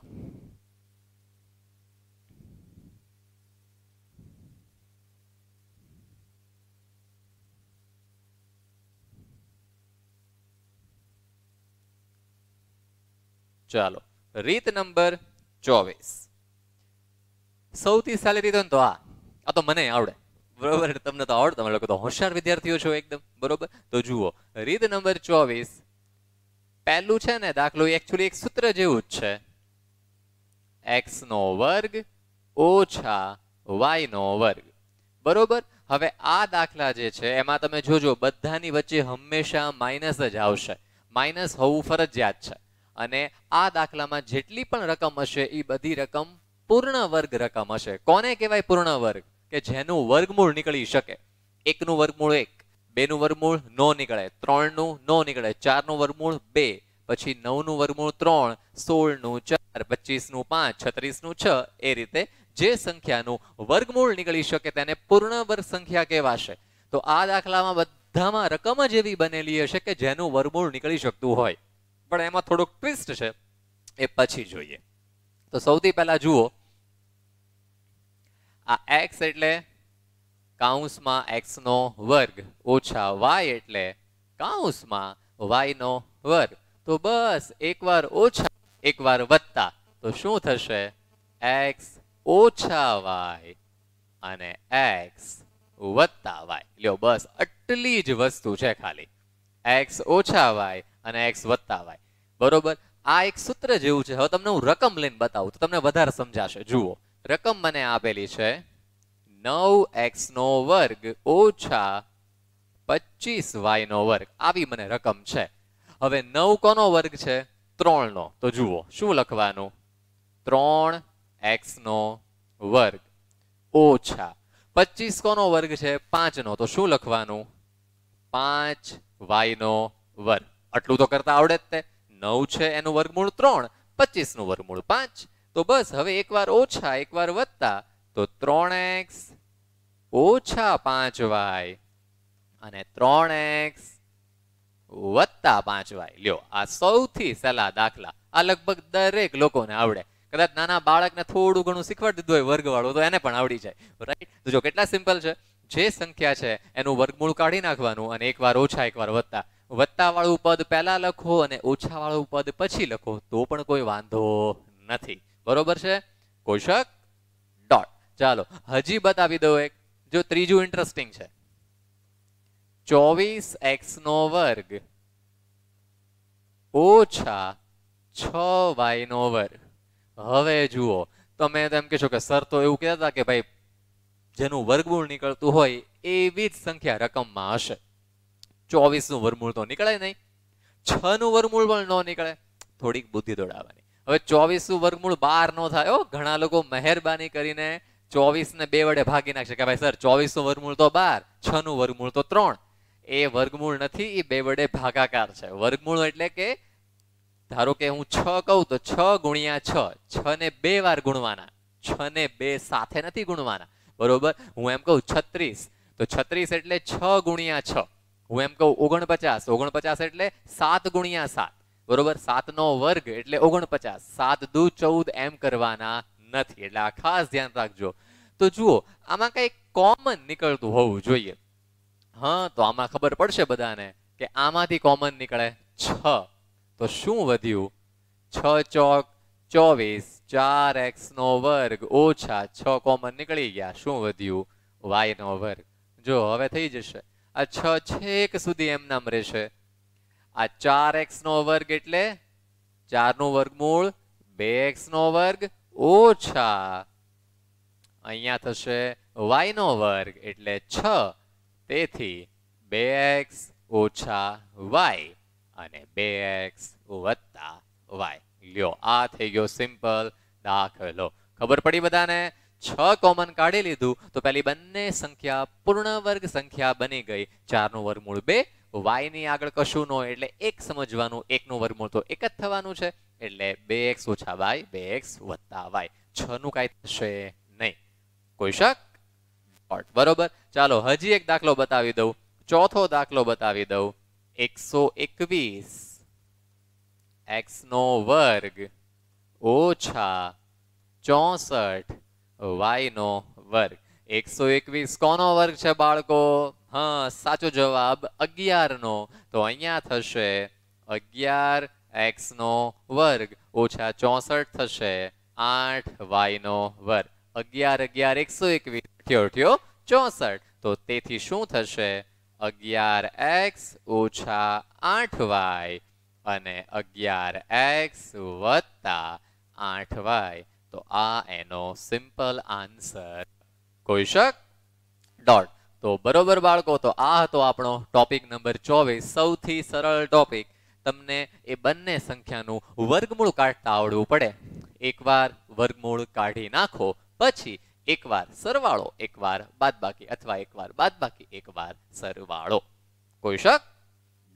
S1: ચાલો રીત નંબર ચોવીસ સૌથી સારી રીત તો આ આ તો મને આવડે બરોબર તમને તો આવડે તમે લોકો તો હોશિયાર વિદ્યાર્થીઓ છો એકદમ બરોબર તો જુઓ રીત નંબર ચોવીસ પહેલું છે ને દાખલું એકચ્યુઅલી એક સૂત્ર જેવું જ છે એક્સ નો વર્ગ ઓછા વાય નો વર્ગ બરોબર હવે આ દાખલા જે છે એમાં તમે જોજો બધાની વચ્ચે હંમેશા માઇનસ જ આવશે માઇનસ હોવું ફરજિયાત છે અને આ દાખલામાં જેટલી પણ રકમ હશે એ બધી રકમ પૂર્ણ વર્ગ રકમ હશે કોને કહેવાય પૂર્ણ વર્ગ કે જેનું વર્ગમૂળ નીકળી શકે એકનું વર્ગમૂળ એક બે નું નો નીકળે ત્રણ નું નો નીકળે ચાર નું વર્ગમૂળ બે પછી નવનું નું વર્ગમૂળ ત્રણ સોળ નું ચાર પચીસ નું પાંચ છત્રીસ નું છ એ રીતે જે સંખ્યાનું વર્ગમૂળ નીકળી શકે તેને પૂર્ણ સંખ્યા કહેવાશે તો આ દાખલામાં બધામાં રકમ જ એવી બનેલી હશે કે જેનું વર્ગમૂળ નીકળી શકતું હોય પણ એમાં થોડુંક ટ્વિસ્ટ છે એ પછી જોઈએ તો સૌથી પહેલા જુઓ આ એક્સ એટલે કાઉન્સમાં નો વર્ગ ઓછા વાય એટલે કાઉન્સમાં વાયનો વર્ગ તો બસ એકવાર ઓછા એકવાર વત્તા તો શું થશે એક્સ ઓછા વાય અને એક્સ વત્તા વાય લ્યો બસ આટલી જ વસ્તુ છે ખાલી એક્સ ઓછા વાય અને એક્સ વત્તા વાય બરોબર આ એક સૂત્ર જેવું છે હવે તમને હું રકમ લઈને બતાવું તો તમને વધારે સમજાશે જુઓ રકમ મને આપેલી છે નવ એક્સનો વર્ગ ઓછા પચીસ વાયનો વર્ગ આવી મને રકમ છે હવે નવ કોનો વર્ગ છે ત્રણનો તો જુઓ શું લખવાનું ત્રણ એક્સનો વર્ગ ઓછા પચીસ કોનો વર્ગ છે પાંચનો તો શું લખવાનું પાંચ વાયનો વર્ગ આટલું તો કરતા આવડે જ તે નવ છે એનું વર્ગમૂળ ત્રણ પચીસનું વર્ગમૂળ પાંચ તો બસ હવે એકવાર ઓછા એકવાર વધતા તો ત્રણ એક્સ ઓછા પાંચ વાય અને ત્રણ એક્સ વત્તા પાંચ વાય લ્યો આ સૌથી સહેલા દાખલા આ લગભગ દરેક લોકોને આવડે કદાચ નાના બાળકને થોડું ઘણું શીખવાડી દીધું હોય વર્ગવાળું તો એને પણ આવડી જાય રાઈટ તો જો કેટલા સિમ્પલ છે જે સંખ્યા છે એનું વર્ગમૂળ કાઢી નાખવાનું અને એકવાર ઓછા એકવાર વત્તા વત્તાવાળું પદ પહેલા લખો અને ઓછાવાળું પદ પછી લખો તો પણ કોઈ વાંધો નથી બરોબર છે કોશક ચાલો હજી બતાવી દઉં એક જો ત્રીજું ઇન્ટરેસ્ટિંગ છે ચોવીસ એક્સ નો વર્ગ ઓછા છ વાય નો વર્ગ હવે જુઓ તમે એમ કહેશો કે સર તો એવું કહેતા કે ભાઈ જેનું વર્ગમૂળ નીકળતું હોય એવી જ સંખ્યા રકમમાં હશે ચોવીસ નું વર્ગમૂળ તો નીકળે નહીં છ નું વર્ગમૂળ પણ ન નીકળે થોડીક બુદ્ધિ દોડાવવાની હવે ચોવીસ નું વર્ગમૂળ બાર નો થાય ઘણા લોકો મહેરબાની કરીને ચોવીસ ને બે વડે ભાગી નાખશે કે ભાઈ સર ચોવીસ નું વર્ગમૂળ તો બાર છ નું વર્ગમૂળ તો ત્રણ એ વર્ગમૂળ નથી એ બે વડે ભાગાકાર છે વર્ગમૂળ એટલે કે ધારો કે હું છ કહું તો છ ગુણ્યા છ છ ને બે વાર ગુણવાના છ ને બે સાથે નથી ગુણવાના બરોબર હું એમ કહું છત્રીસ તો છત્રીસ એટલે છ ગુણ્યા છ હું એમ કહું ઓગણપચાસ ઓગણપચાસ એટલે સાત ગુણ્યા સાત બરોબર સાત નો વર્ગ એટલે ઓગણપચાસ સાત દુ ચૌદ એમ કરવાના નથી એટલે આ ખાસ ધ્યાન રાખજો તો જુઓ આમાં કંઈક કોમન નીકળતું હોવું જોઈએ હા તો આમાં ખબર પડશે બધાને કે આમાંથી કોમન નીકળે છ તો શું વધ્યું છ ચોક ચોવીસ ચાર એક્સ નો વર્ગ ઓછા છ કોમન નીકળી ગયા શું વધ્યું વાય નો વર્ગ જો હવે થઈ જશે આ છ છેક સુધી એમ નામ રહેશે આ ચાર એક્સ નો વર્ગ એટલે ચાર નું વર્ગમૂળ બે એક્સ નો વર્ગ ઓછા અહીંયા થશે વાયનો વર્ગ એટલે છ તેથી બે એક્સ ઓછા વાય અને બે એક્સ વત્તા વાય લ્યો આ થઈ ગયો સિમ્પલ દાખલો ખબર પડી બધાને છ કોમન કાઢી લીધું તો પેલી બંને સંખ્યા પૂર્ણ વર્ગ સંખ્યા બની ગઈ ચારનું મૂળ બે વાય ની આગળ કશું ન એટલે એક સમજવાનું એકનું વર્ગમૂળ તો એક જ થવાનું છે એટલે બે એક્સ ઓછા વાય બે એક્સ વત્તા થશે નહીં કોઈ શક બરોબર ચાલો હજી એક દાખલો બતાવી દઉં ચોથો દાખલો બતાવી દઉં એકસો એકવીસ એક્સ નો વર્ગ ઓછા ચોસઠ વાય નો વર્ગ એકસો એકવીસ કોનો વર્ગ છે બાળકો હા સાચો જવાબ અગિયાર નો તો અહીંયા થશે અગિયાર એક્સ નો વર્ગ ઓછા ચોસઠ થશે આઠ વાય નો વર્ગ અગિયાર અગિયાર એકસો એકવીસ અઠ્યો અઠ્યો ચોસઠ તો તેથી શું થશે અગિયાર એક્સ ઓછા આઠ વાય અને અગિયાર એક્સ વત્તા આઠ વાય તો આ એનો સિમ્પલ આન્સર કોઈશક ડોટ તો બરોબર બાળકો તો આ હતો આપણો ટોપિક નંબર ચોવીસ સૌથી સરળ ટોપિક તમને એ બંને સંખ્યાનું વર્ગમૂળ કાઢતા આવડવું પડે એકવાર વર્ગમૂળ કાઢી નાખો પછી એકવાર સરવાળો એકવાર બાદબાકી અથવા એકવાર બાદબાકી એકવાર સરવાળો કોઈ શક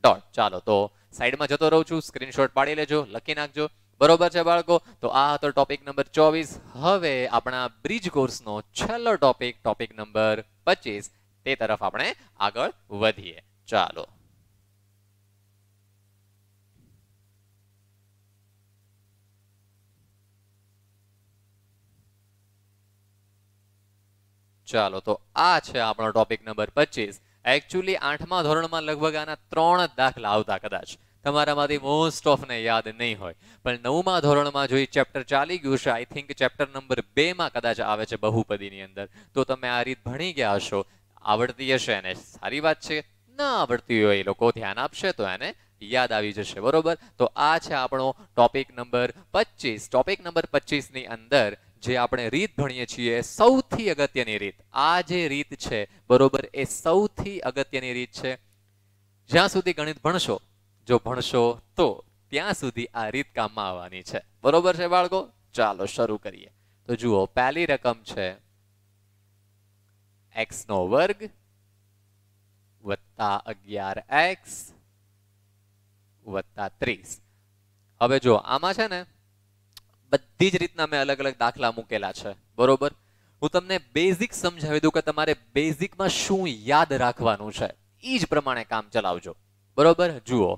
S1: ડોટ ચાલો તો સાઈડમાં જતો રહું છું સ્ક્રીનશોટ પાડી લેજો લખી નાખજો બરોબર છે બાળકો તો આ હતો ટોપિક નંબર ચોવીસ હવે આપણા બ્રિજ કોર્સનો છેલ્લો ટોપિક ટોપિક નંબર પચીસ તે તરફ આપણે આગળ વધીએ ચાલો ચાલો તો આ છે આપણો ટોપિક નંબર પચીસ એકચ્યુઅલી આઠમા ધોરણમાં લગભગ આના ત્રણ દાખલા આવતા કદાચ તમારામાંથી મોસ્ટ ઓફને યાદ નહીં હોય પણ નવમા ધોરણમાં જો એ ચેપ્ટર ચાલી ગયું છે આઈ થિંક ચેપ્ટર નંબર બેમાં કદાચ આવે છે બહુપદીની અંદર તો તમે આ રીત ભણી ગયા હશો આવડતી હશે એને સારી વાત છે ના આવડતી હોય એ લોકો ધ્યાન આપશે તો એને યાદ આવી જશે બરોબર તો આ છે આપણો ટોપિક નંબર પચીસ ટોપિક નંબર પચીસની અંદર જે આપણે રીત ભણીએ છીએ સૌથી અગત્યની રીત આ જે રીત છે બરોબર એ સૌથી અગત્યની રીત છે જ્યાં સુધી ગણિત ભણશો જો ભણશો તો ત્યાં સુધી આ રીત કામમાં આવવાની છે બરોબર છે બાળકો ચાલો શરૂ કરીએ તો જુઓ પહેલી રકમ છે એક્સ નો વર્ગ વત્તા અગિયાર એક્સ વત્તા ત્રીસ હવે જો આમાં છે ને બધી જ રીતના મેં અલગ અલગ દાખલા મૂકેલા છે બરોબર હું તમને બેઝિક સમજાવી દઉં કે તમારે બેઝિકમાં શું યાદ રાખવાનું છે એ જ પ્રમાણે કામ ચલાવજો બરોબર જુઓ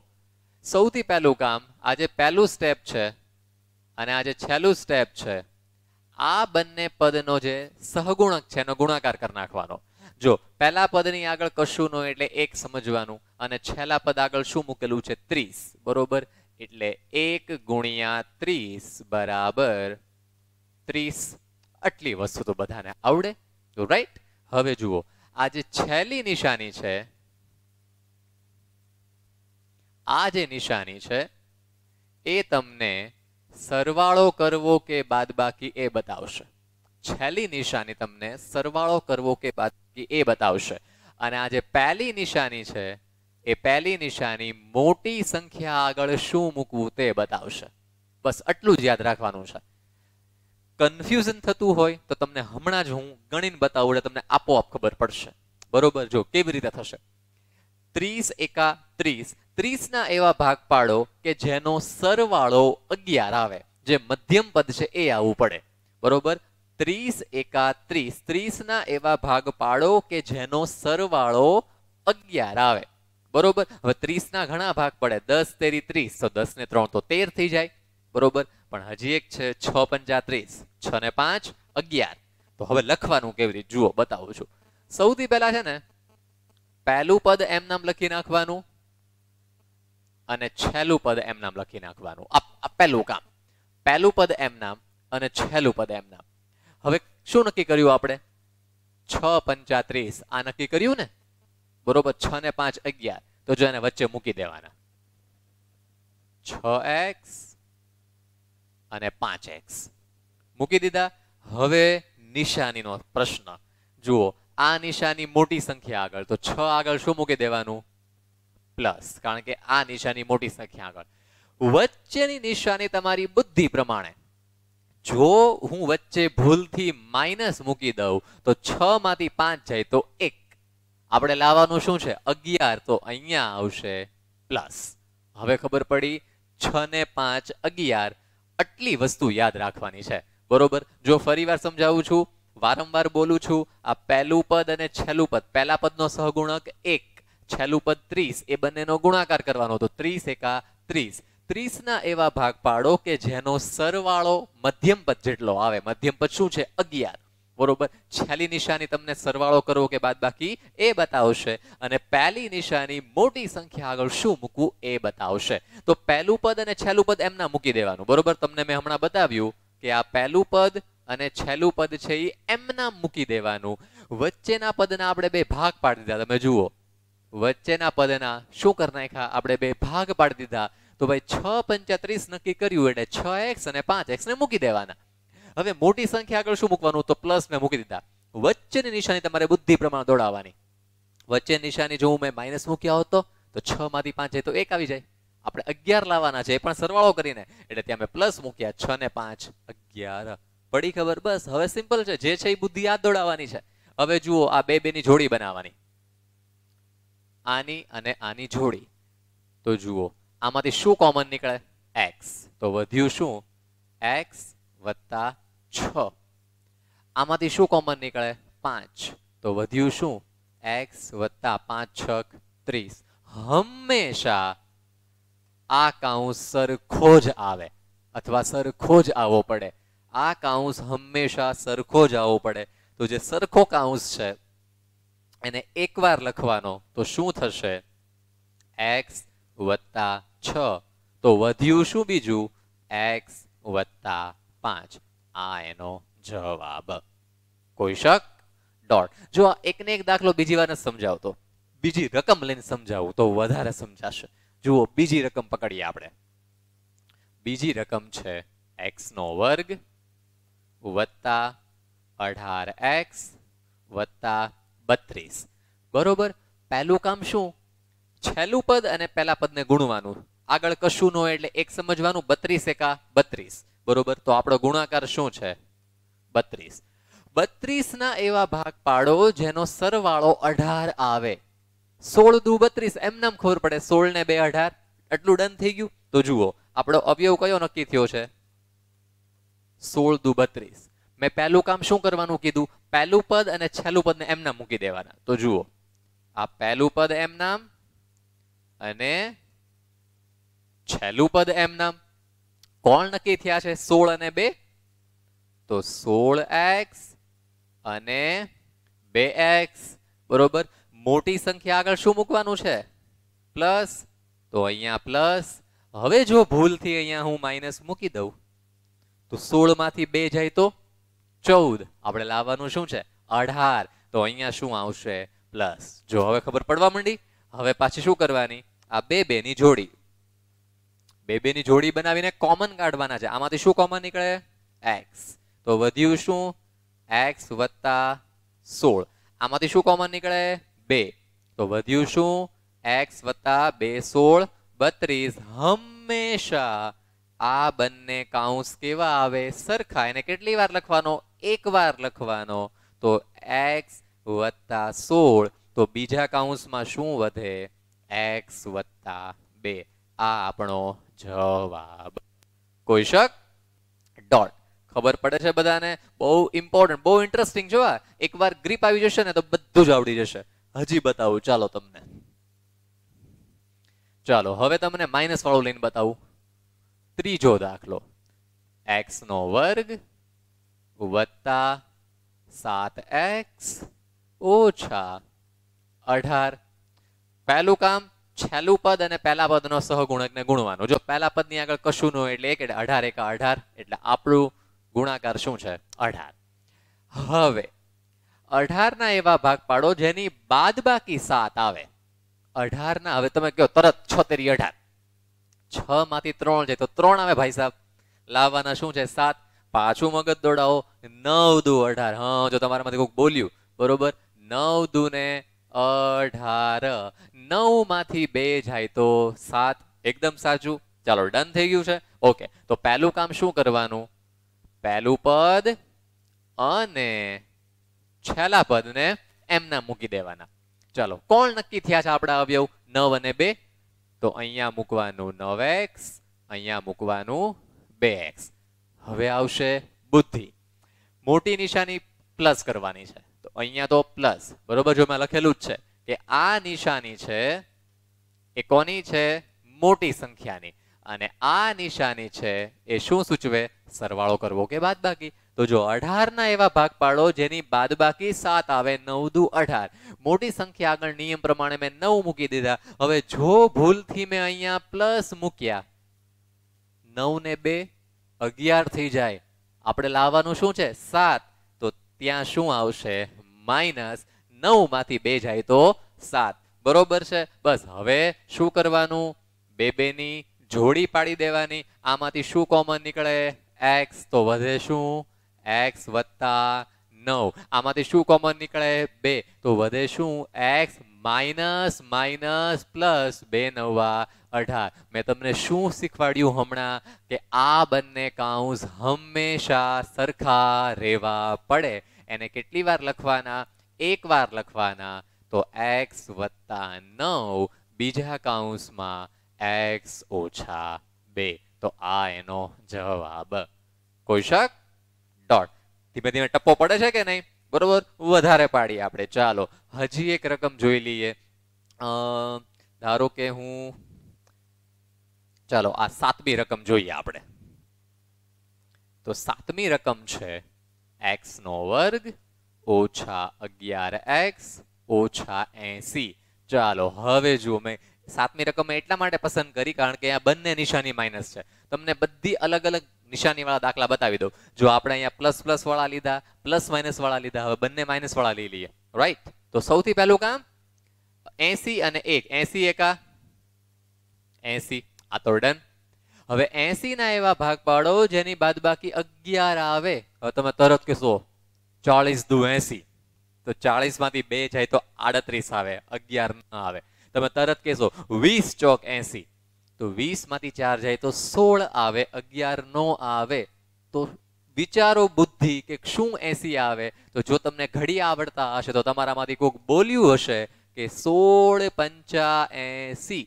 S1: સૌથી પહેલું કામ આ જે પહેલું સ્ટેપ છે અને આ જે છેલ્લું સ્ટેપ છે આ બંને પદનો જે સહગુણક છે એનો ગુણાકાર કરી નાખવાનો જો પહેલા પદની આગળ કશું નો એટલે એક સમજવાનું અને છેલ્લા પદ આગળ શું મૂકેલું છે ત્રીસ બરોબર એટલે એક ગુણ્યા ત્રીસ બરાબર ત્રીસ આટલી વસ્તુ તો બધાને આવડે રાઈટ હવે જુઓ આ જે છેલ્લી નિશાની છે આ જે નિશાની છે એ તમને સરવાળો કરવો કે બાદબાકી એ બતાવશે છેલ્લી નિશાની તમને સરવાળો કરવો કે બાદબાકી એ બતાવશે અને આ જે પહેલી નિશાની છે એ પહેલી નિશાની મોટી સંખ્યા આગળ શું મૂકવું તે બતાવશે બસ આટલું જ યાદ રાખવાનું છે કન્ફ્યુઝન થતું હોય તો તમને હમણાં જ હું ગણીને બતાવું એટલે તમને આપોઆપ ખબર પડશે બરોબર જો કેવી રીતે થશે ત્રીસ એકા ત્રીસ ત્રીસના એવા ભાગ પાડો કે જેનો સરવાળો અગિયાર આવે જે મધ્યમ પદ છે એ આવું પડે બરોબર ત્રીસ એકા ત્રીસ ત્રીસના એવા ભાગ પાડો કે જેનો સરવાળો અગિયાર આવે બરોબર હવે ત્રીસના ઘણા ભાગ પડે દસ તેરી ત્રીસ તો દસ ને ત્રણ તો તેર થઈ જાય બરોબર પણ હજી એક છે છ પંજા ત્રીસ છ ને પાંચ અગિયાર તો હવે લખવાનું કેવી રીતે જુઓ બતાવું છું સૌથી પહેલા છે ને પહેલું પદ એમ નામ લખી નાખવાનું અને છેલ્લું પદ એમ નામ લખી નાખવાનું આ પહેલું કામ પહેલું પદ એમ નામ અને છેલ્લું પદ એમ નામ હવે શું નક્કી કર્યું આપણે છ પંચાત્રીસ આ નક્કી કર્યું ને બરોબર છ ને પાંચ અગિયાર તો જો એને વચ્ચે મૂકી દેવાના છ એક્સ અને પાંચ એક્સ મૂકી દીધા હવે નિશાનીનો પ્રશ્ન જુઓ આ નિશાની મોટી સંખ્યા આગળ તો છ આગળ શું મૂકી દેવાનું પ્લસ કારણ કે આ નિશાની મોટી સંખ્યા આગળ વચ્ચેની નિશાની તમારી બુદ્ધિ પ્રમાણે જો હું વચ્ચે ભૂલથી માઇનસ મૂકી દઉં તો છ માંથી પાંચ જાય તો એક આપણે લાવવાનું શું છે અગિયાર તો અહીંયા આવશે પ્લસ હવે ખબર પડી છ ને પાંચ અગિયાર આટલી વસ્તુ યાદ રાખવાની છે બરોબર જો ફરી વાર સમજાવું છું વારંવાર બોલું છું આ પહેલું પદ અને છેલ્લું પદ પહેલા પદનો સહગુણક એક છેલ્લું પદ ત્રીસ એ બંનેનો ગુણાકાર કરવાનો હતો ત્રીસ એકા ત્રીસ ત્રીસના એવા ભાગ પાડો કે જેનો સરવાળો મધ્યમ પદ જેટલો આવે મધ્યમ પદ શું છે અગિયાર બરોબર છેલ્લી નિશાની તમને સરવાળો કરવો કે બાદ બાકી એ બતાવશે અને પહેલી નિશાની મોટી સંખ્યા આગળ શું મૂકવું એ બતાવશે તો પહેલું પદ અને છેલ્લું પદ એમના મૂકી દેવાનું બરોબર તમને મેં હમણાં બતાવ્યું કે આ પહેલું પદ અને છેલ્લું પદ છે એ એમના મૂકી દેવાનું વચ્ચેના પદના આપણે બે ભાગ પાડી દીધા તમે જુઓ વચ્ચેના પદના શું કરી નાખ્યા આપણે બે ભાગ પાડી દીધા તો ભાઈ છ પંચાત્રીસ નક્કી કર્યું એટલે છ એક્સ અને પાંચ એક્સ ને મૂકી દેવાના હવે મોટી સંખ્યા આગળ શું મૂકવાનું તો પ્લસ ને મૂકી દીધા વચ્ચેની નિશાની તમારે બુદ્ધિ પ્રમાણે દોડાવવાની વચ્ચે નિશાની જો હું મેં માઇનસ મૂક્યા હોત તો છ માંથી પાંચ જાય તો એક આવી જાય આપણે અગિયાર લાવવાના છે એ પણ સરવાળો કરીને એટલે ત્યાં મેં પ્લસ મૂક્યા છ ને પાંચ અગિયાર પડી ખબર બસ હવે સિમ્પલ છે જે છે એ બુદ્ધિ યાદ દોડાવવાની છે હવે જુઓ આ બે બેની જોડી બનાવવાની આની અને આની જોડી તો જુઓ આમાંથી શું કોમન નીકળે એક્સ તો વધ્યું શું એક્સ વત્તા છ આમાંથી શું કોમન નીકળે પાંચ તો વધ્યું શું એક્સ વત્તા પાંચ છ ત્રીસ હંમેશા આ કાઉન્ટ સરખો જ આવે અથવા સરખો જ આવવો પડે આ કાઉન્સ હંમેશા સરખો જ આવવો પડે તો જે સરખો કાઉન્સ છે એને એકવાર લખવાનો તો શું થશે એક્સ વત્તા છ તો વધ્યું શું બીજું એક્સ વત્તા પાંચ આ એનો જવાબ કોઈ શક ડોટ જો એકને એક દાખલો બીજી વાર સમજાવતો બીજી રકમ લઈને સમજાવું તો વધારે સમજાશે જુઓ બીજી રકમ પકડીએ આપણે બીજી રકમ છે એક્સ નો વર્ગ વત્તા અઢાર એક્સ વત્તા બત્રીસ બરોબર પહેલું કામ શું છેલ્લું પદ અને પહેલા પદને ગુણવાનું આગળ કશું ન હોય એટલે એક સમજવાનું બત્રીસ એકા બત્રીસ બરોબર તો આપણો ગુણાકાર શું છે બત્રીસ બત્રીસના એવા ભાગ પાડો જેનો સરવાળો અઢાર આવે સોળ દુ બત્રીસ એમ નામ ખબર પડે સોળ ને બે અઢાર એટલું ડન થઈ ગયું તો જુઓ આપણો અવયવ કયો નક્કી થયો છે સોળ દુ બત્રીસ મેં પહેલું કામ શું કરવાનું કીધું પહેલું પદ અને છેલ્લું પદને એમના મૂકી દેવાના તો જુઓ આ પહેલું પદ એમ નામ અને છેલ્લું પદ એમ નામ કોણ નક્કી થયા છે સોળ અને બે તો સોળ એક્સ અને બે એક્સ બરોબર મોટી સંખ્યા આગળ શું મૂકવાનું છે પ્લસ તો અહીંયા પ્લસ હવે જો ભૂલથી અહીંયા હું માઇનસ મૂકી દઉં તો સોળ માંથી બે જાય તો ચૌદ આપણે લાવવાનું શું છે અઢાર તો અહીંયા શું આવશે પ્લસ જો હવે ખબર પડવા માંડી હવે પાછી શું કરવાની આ બે બેની જોડી બે બેની જોડી બનાવીને કોમન કાઢવાના છે આમાંથી શું કોમન નીકળે એક્સ તો વધ્યું શું એક્સ વત્તા સોળ આમાંથી શું કોમન નીકળે બે તો વધ્યું શું એક્સ વત્તા બે સોળ બત્રીસ હંમેશા આ બંને કાઉન્સ કેવા આવે સરખા એને કેટલી વાર લખવાનો એક વાર લખવાનો તો એક્સ વત્તા સોળ તો બીજા કાઉન્સમાં શું વધે એક્સ વત્તા બે આ આપણો જવાબ કોઈ શક ડોટ ખબર પડે છે બધાને બહુ ઇમ્પોર્ટન્ટ બહુ ઇન્ટરેસ્ટિંગ જોવા આ એકવાર ગ્રીપ આવી જશે ને તો બધું જ આવડી જશે હજી બતાવું ચાલો તમને ચાલો હવે તમને માઇનસ વાળું લઈને બતાવું ત્રીજો દાખલો x નો વર્ગ + 7x - 18 પહેલું કામ છેલુ પદ અને પેલા પદનો સહગુણકને ગુણવાનો જો પેલા પદની આગળ કશું ન હોય એટલે 1 18 * 1 18 એટલે આપણો ગુણાકાર શું છે 18 હવે 18 ના એવા ભાગ પાડો જેની બાદબાકી 7 આવે 18 ના હવે તમે કહો તરત 6 * 3 = 18 છ માંથી ત્રણ જાય તો ત્રણ આવે ભાઈ સાહેબ લાવવાના શું છે સાત પાછું મગજ દોડાવો નવ દુ અઢાર હા જો તમારા માંથી કોઈક બોલ્યું બરોબર નવ દુ ને અઢાર નવ માંથી બે જાય તો સાત એકદમ સાચું ચાલો ડન થઈ ગયું છે ઓકે તો પહેલું કામ શું કરવાનું પહેલું પદ અને છેલ્લા પદને એમના મૂકી દેવાના ચાલો કોણ નક્કી થયા છે આપણા અવયવ નવ અને બે તો અહીંયા મૂકવાનું નવ એક્સ અહીંયા મૂકવાનું બે એક્સ હવે આવશે બુદ્ધિ મોટી નિશાની પ્લસ કરવાની છે તો અહીંયા તો પ્લસ બરોબર જો મેં લખેલું જ છે કે આ નિશાની છે એ કોની છે મોટી સંખ્યાની અને આ નિશાની છે એ શું સૂચવે સરવાળો કરવો કે બાદ બાકી તો જો અઢારના એવા ભાગ પાડો જેની બાદબાકી સાત આવે નવ દુ અઢાર મોટી સંખ્યા આગળ નિયમ પ્રમાણે મેં નવ મૂકી દીધા હવે જો ભૂલથી મેં અહીંયા પ્લસ મૂક્યા નવ ને બે અગિયાર થઈ જાય આપણે લાવવાનું શું છે સાત તો ત્યાં શું આવશે માઇનસ નવ માંથી બે જાય તો સાત બરોબર છે બસ હવે શું કરવાનું બે બેની જોડી પાડી દેવાની આમાંથી શું કોમન નીકળે એક્સ તો વધે શું એક્સ વત્તા નવ આમાંથી શું કોમન નીકળે બે તો વધે શું એક્સ માઇનસ માઇનસ પ્લસ બે નવા અઢાર મેં તમને શું શીખવાડ્યું હમણાં કે આ બંને કાઉન્સ હંમેશા સરખા રહેવા પડે એને કેટલી વાર લખવાના એક વાર લખવાના તો એક્સ વત્તા નવ બીજા કાઉન્સમાં એક્સ ઓછા બે તો આ એનો જવાબ કોઈ શક ડોટ ધીમે ધીમે ટપ્પો પડે છે કે નહીં બરોબર વધારે પાડીએ આપણે ચાલો હજી એક રકમ જોઈ લઈએ ધારો કે હું ચાલો આ સાતમી રકમ જોઈએ આપણે તો સાતમી રકમ છે એક્સ નો વર્ગ ઓછા અગિયાર એક્સ ઓછા એસી ચાલો હવે જુઓ મેં સાતમી રકમ એટલા માટે પસંદ કરી કારણ કે આ બંને નિશાની માઇનસ છે તમને બધી અલગ અલગ નિશાનીવાળા દાખલા બતાવી દઉં જો આપણે અહીંયા પ્લસ પ્લસ વાળા લીધા પ્લસ માઇનસ વાળા લીધા હવે બંને માઇનસ વાળા લઈ લઈએ રાઈટ તો સૌથી પહેલું કામ એસી અને એક એસી એકા એસી આ તો ડન હવે એસી ના એવા ભાગ પાડો જેની બાદ બાકી અગિયાર આવે હવે તમે તરત કહેશો ચાલીસ દુ એસી તો ચાલીસ માંથી બે જાય તો આડત્રીસ આવે અગિયાર ના આવે તમે તરત કહેશો વીસ ચોક એસી તો વીસમાંથી ચાર જાય તો સોળ આવે અગિયાર નો આવે તો વિચારો બુદ્ધિ કે શું એસી આવે તો જો તમને ઘડી આવડતા હશે તો તમારામાંથી કોઈક બોલ્યું હશે કે સોળ પંચા એસી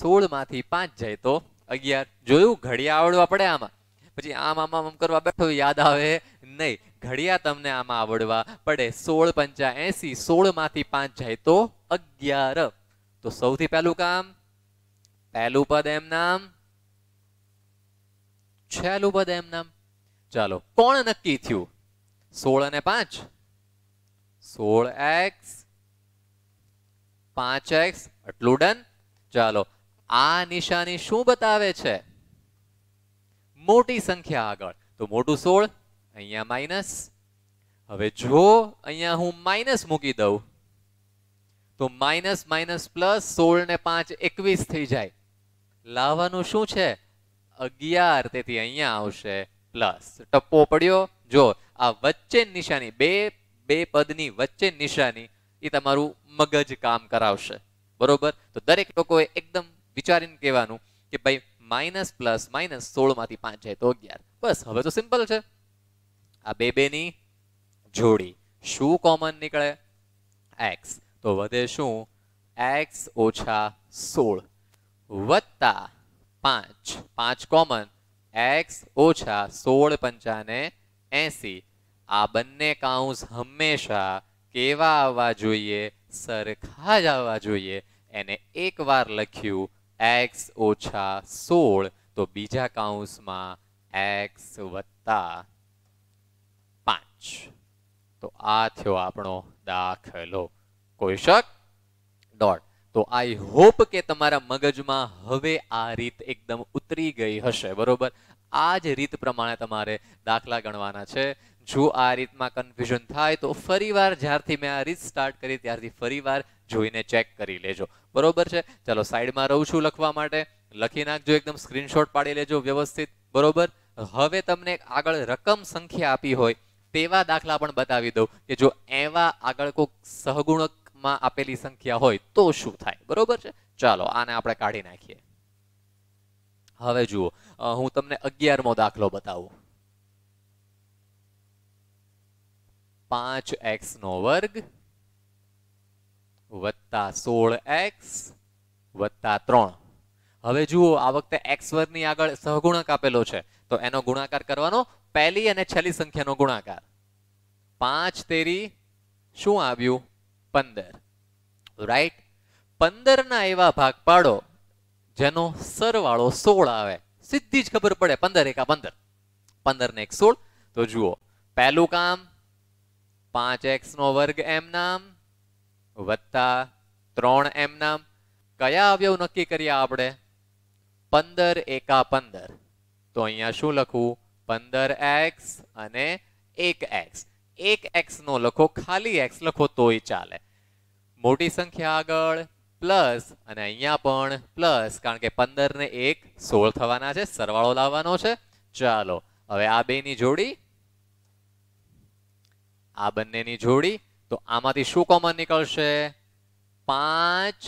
S1: સોળમાંથી પાંચ જાય તો અગિયાર જોયું ઘડિયા આવડવા પડે આમાં પછી આમ આમ આમ કરવા બેઠો યાદ આવે નહીં ઘડિયા તમને આમાં આવડવા પડે સોળ પંચા એસી સોળમાંથી પાંચ જાય તો અગિયાર તો સૌથી પહેલું કામ પહેલું પદ એમ નામ છેલ્લું પદ એમ નામ ચાલો કોણ નક્કી થયું સોળ અને પાંચ સોળ એક્સ પાંચ એક્સ આટલું ડન ચાલો આ નિશાની શું બતાવે છે મોટી સંખ્યા આગળ તો મોટું સોળ અહીંયા માઇનસ હવે જો અહીંયા હું માઇનસ મૂકી દઉં તો માઇનસ માઇનસ પ્લસ સોળ ને પાંચ એકવીસ થઈ જાય લાવવાનું શું છે અગિયાર તેથી અહીંયા આવશે પ્લસ ટપ્પો પડ્યો જો આ વચ્ચે નિશાની બે બે પદની વચ્ચે નિશાની એ તમારું મગજ કામ કરાવશે બરોબર તો દરેક લોકોએ એકદમ વિચારીને કહેવાનું કે ભાઈ માઇનસ પ્લસ માઇનસ સોળમાંથી પાંચ જાય તો અગિયાર બસ હવે તો સિમ્પલ છે આ બે બેની જોડી શું કોમન નીકળે એક્સ તો વધે શું એક્સ ઓછા સોળ વત્તા પાંચ પાંચ કોમન એક્સ ઓછા સોળ પંચાને એસી આ બંને કાઉન્સ હંમેશા કેવા આવવા જોઈએ સરખા જ આવવા જોઈએ એને એક વાર લખ્યું એક્સ ઓછા સોળ તો બીજા કાઉન્સમાં એક્સ વત્તા પાંચ તો આ થયો આપણો દાખલો કોઈ શક ડોટ તો આઈ હોપ કે તમારા મગજમાં હવે આ રીત એકદમ ઉતરી ગઈ હશે બરોબર આ જ રીત પ્રમાણે તમારે દાખલા ગણવાના છે જો આ રીતમાં કન્ફ્યુઝન થાય તો ફરીવાર જ્યારથી મેં આ રીત સ્ટાર્ટ કરી ત્યારથી ફરીવાર જોઈને ચેક કરી લેજો બરોબર છે ચલો સાઈડમાં રહું છું લખવા માટે લખી નાખજો એકદમ સ્ક્રીનશોટ પાડી લેજો વ્યવસ્થિત બરોબર હવે તમને આગળ રકમ સંખ્યા આપી હોય તેવા દાખલા પણ બતાવી દઉં કે જો એવા આગળ કોઈક સહગુણક માં આપેલી સંખ્યા હોય તો શું થાય બરોબર છે ચાલો આને આપણે કાઢી નાખીએ હવે જુઓ હું તમને અગિયારમો દાખલો બતાવું પાંચ એક્સ નો વર્ગ વત્તા સોળ એક્સ વત્તા ત્રણ હવે જુઓ આ વખતે એક્સ વર્ગની આગળ સહગુણક આપેલો છે તો એનો ગુણાકાર કરવાનો પહેલી અને છેલ્લી સંખ્યાનો ગુણાકાર પાંચ તેરી શું આવ્યું પંદર રાઈટ પંદર ના એવા ભાગ પાડો જેનો સરવાળો સોળ આવે સીધી જ ખબર પડે પંદર એકા પંદર પંદર ને એક સોળ તો જુઓ પહેલું કામ પાંચ એક્સ નો વર્ગ એમ નામ વત્તા ત્રણ એમ નામ કયા અવયવ નક્કી કરીએ આપણે પંદર એકા પંદર તો અહીંયા શું લખવું પંદર એક્સ અને એક એક્સ એક એક્સ નો લખો ખાલી એક્સ લખો તોય ચાલે મોટી સંખ્યા આગળ પ્લસ અને અહીંયા પણ પ્લસ કારણ કે પંદર ને એક સોળ થવાના છે સરવાળો લાવવાનો છે ચાલો હવે આ બેની જોડી આ બંનેની જોડી તો આમાંથી શું કોમન નીકળશે પાંચ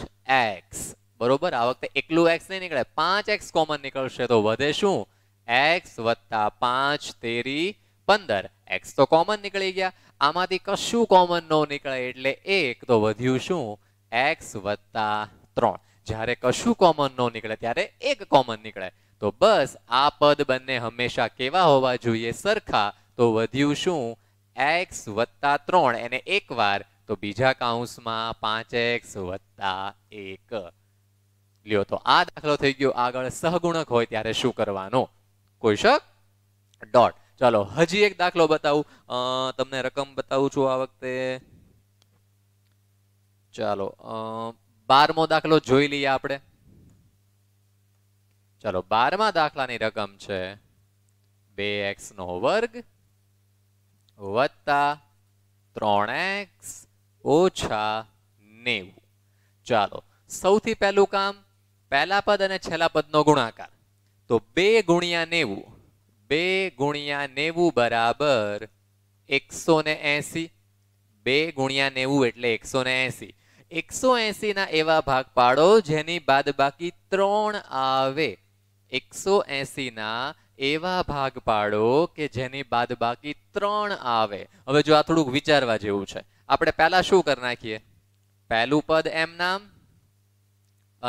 S1: એક્સ બરોબર આ વખતે એકલું એક્સ નહીં નીકળે પાંચ એક્સ કોમન નીકળશે તો વધે શું એક્સ વત્તા પાંચ તેરી પંદર એક્સ તો કોમન નીકળી ગયા આમાંથી કશું કોમન ન નીકળે એટલે એક તો વધ્યું શું એક્સ વત્તા ત્રણ જ્યારે કશું કોમન ન નીકળે ત્યારે એક કોમન નીકળે તો બસ આ પદ બંને હંમેશા કેવા હોવા જોઈએ સરખા તો વધ્યું શું એક્સ વત્તા ત્રણ એને એક વાર તો બીજા કાઉન્સમાં પાંચ એક્સ વત્તા એક લ્યો તો આ દાખલો થઈ ગયો આગળ સહગુણક હોય ત્યારે શું કરવાનો કોઈ શક ડોટ ચાલો હજી એક દાખલો બતાવું તમને રકમ બતાવું છું આ વખતે ચાલો બારમો દાખલો જોઈ લઈએ આપણે ચાલો બારમા દાખલાની રકમ છે બે એક્સ નો વર્ગ વત્તા ત્રણ એક્સ ઓછા નેવું ચાલો સૌથી પહેલું કામ પહેલા પદ અને છેલ્લા પદનો ગુણાકાર તો બે ગુણ્યા નેવું બે ગુણ્યા નેવું બરાબર એકસો ને એસી બે ગુણ્યા નેવું એટલે એકસો ને એસી એકસો એસી ના એવા ભાગ પાડો જેની બાદ બાકી ત્રણ આવે એકસો એસી ના એવા ભાગ પાડો કે જેની બાદ બાકી ત્રણ આવે હવે જો આ થોડુંક વિચારવા જેવું છે આપણે પહેલા શું કરી નાખીએ પહેલું પદ એમ નામ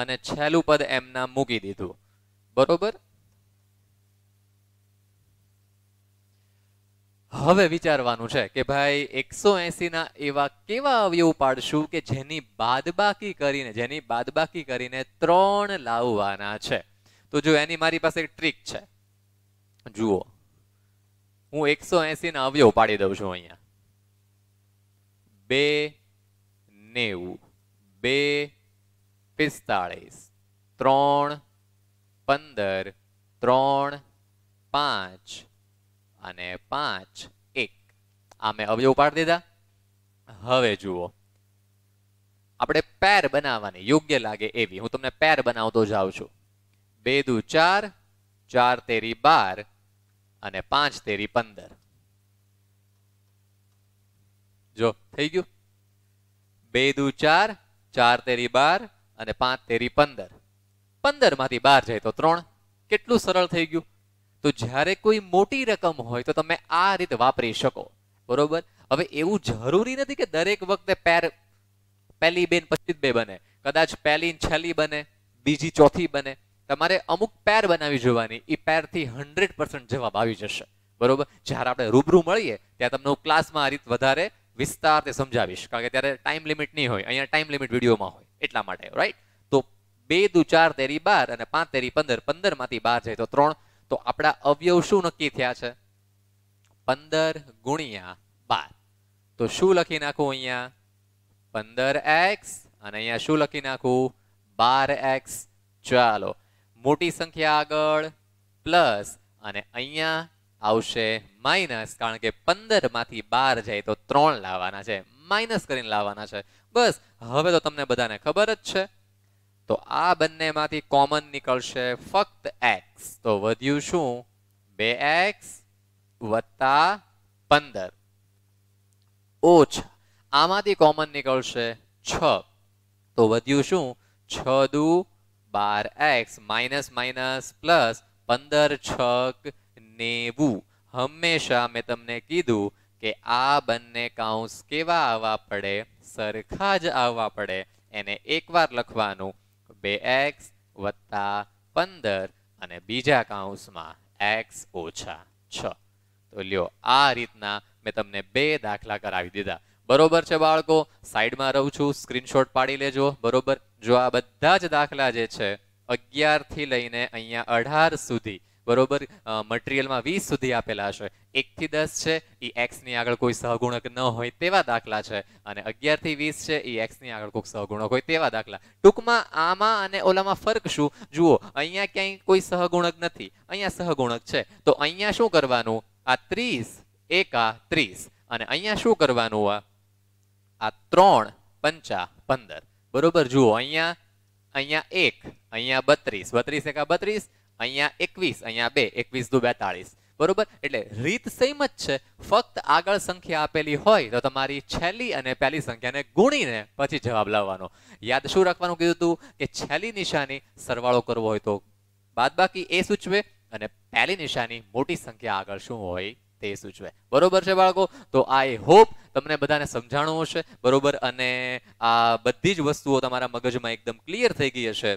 S1: અને છેલ્લું પદ એમ નામ મૂકી દીધું બરોબર હવે વિચારવાનું છે કે ભાઈ એકસો ના એવા કેવા અવયવ પાડશું કે જેની બાદબાકી કરીને જેની બાદબાકી કરીને ત્રણ લાવવાના છે તો જો એની મારી પાસે ટ્રીક છે જુઓ હું એકસો ના અવયવ પાડી દઉં છું અહીંયા બે નેવું બે પિસ્તાળીસ ત્રણ પંદર ત્રણ પાંચ અને પાંચ એક આ મેં અવયવ પાડી દીધા હવે જુઓ આપણે પેર બનાવવાની યોગ્ય લાગે એવી હું તમને પેર બનાવતો જાઉં છું બે દુ ચાર ચાર તેરી બાર અને પાંચ તેરી પંદર જો થઈ ગયું બે દુ ચાર ચાર તેરી બાર અને પાંચ તેરી પંદર પંદર માંથી બાર જાય તો ત્રણ કેટલું સરળ થઈ ગયું તો જ્યારે કોઈ મોટી રકમ હોય તો તમે આ રીતે વાપરી શકો બરોબર હવે એવું જરૂરી નથી કે દરેક વખતે પેર પહેલી બેન પછી બે બને કદાચ પહેલી છેલ્લી બને બીજી ચોથી બને તમારે અમુક પેર બનાવી જોવાની એ પેરથી હંડ્રેડ પર્સન્ટ જવાબ આવી જશે બરોબર જ્યારે આપણે રૂબરૂ મળીએ ત્યારે તમને હું ક્લાસમાં આ રીત વધારે વિસ્તારથી સમજાવીશ કારણ કે ત્યારે ટાઈમ લિમિટ નહીં હોય અહીંયા ટાઈમ લિમિટ વિડીયોમાં હોય એટલા માટે રાઈટ તો બે દુ ચાર તેરી બાર અને પાંચ તેરી પંદર પંદરમાંથી બાર જાય તો ત્રણ તો આપણા અવયવ શું નક્કી થયા છે પંદર ગુણ્યા બાર તો શું લખી નાખું અહીંયા પંદર એક્સ અને અહીંયા શું લખી નાખું બાર એક્સ ચાલો મોટી સંખ્યા આગળ પ્લસ અને અહીંયા આવશે માઇનસ કારણ કે પંદર માંથી બાર જાય તો ત્રણ લાવવાના છે માઇનસ કરીને લાવવાના છે બસ હવે તો તમને બધાને ખબર જ છે તો આ બંનેમાંથી કોમન નીકળશે ફક્ત એક્સ તો વધ્યું શું બે એક્સ વત્તા પંદર ઓછા આમાંથી કોમન નીકળશે છ તો વધ્યું શું છ દુ બાર એક્સ માઇનસ માઇનસ પ્લસ પંદર છક નેવું હંમેશા મેં તમને કીધું કે આ બંને કાઉન્સ કેવા આવવા પડે સરખા જ આવવા પડે એને એકવાર લખવાનું બે એક્સ વત્તા પંદર અને બીજા કાઉન્સમાં એક્સ ઓછા છ તો લ્યો આ રીતના મેં તમને બે દાખલા કરાવી દીધા બરોબર છે બાળકો સાઈડમાં રહું છું સ્ક્રીનશોટ પાડી લેજો બરોબર જો આ બધા જ દાખલા જે છે અગિયારથી લઈને અહીંયા અઢાર સુધી બરોબર મટીરિયલમાં વીસ સુધી આપેલા હશે એકથી દસ છે એ એક્સની આગળ કોઈ સહગુણક ન હોય તેવા દાખલા છે અને અગિયારથી વીસ છે એ એક્સની આગળ કોઈ સહગુણક હોય તેવા દાખલા ટૂંકમાં આમાં અને ઓલામાં ફરક શું જુઓ અહીંયા ક્યાંય કોઈ સહગુણક નથી અહીંયા સહગુણક છે તો અહીંયા શું કરવાનું આ ત્રીસ એકા ત્રીસ અને અહીંયા શું કરવાનું આ આ ત્રણ પંચા પંદર બરોબર જુઓ અહીંયા અહીંયા એક અહીંયા બત્રીસ બત્રીસ એકા બત્રીસ અહીંયા એકવીસ અહીંયા બે એકવીસ દુ બેતાળીસ બરોબર એટલે રીત સેમ જ છે ફક્ત આગળ સંખ્યા આપેલી હોય તો તમારી છેલ્લી અને પહેલી સંખ્યાને ગુણીને પછી જવાબ લાવવાનો યાદ શું રાખવાનું કીધું હતું કે છેલ્લી નિશાની સરવાળો કરવો હોય તો બાદ બાકી એ સૂચવે અને પહેલી નિશાની મોટી સંખ્યા આગળ શું હોય તે સૂચવે બરોબર છે બાળકો તો આઈ હોપ તમને બધાને સમજાણું હશે બરોબર અને આ બધી જ વસ્તુઓ તમારા મગજમાં એકદમ ક્લિયર થઈ ગઈ હશે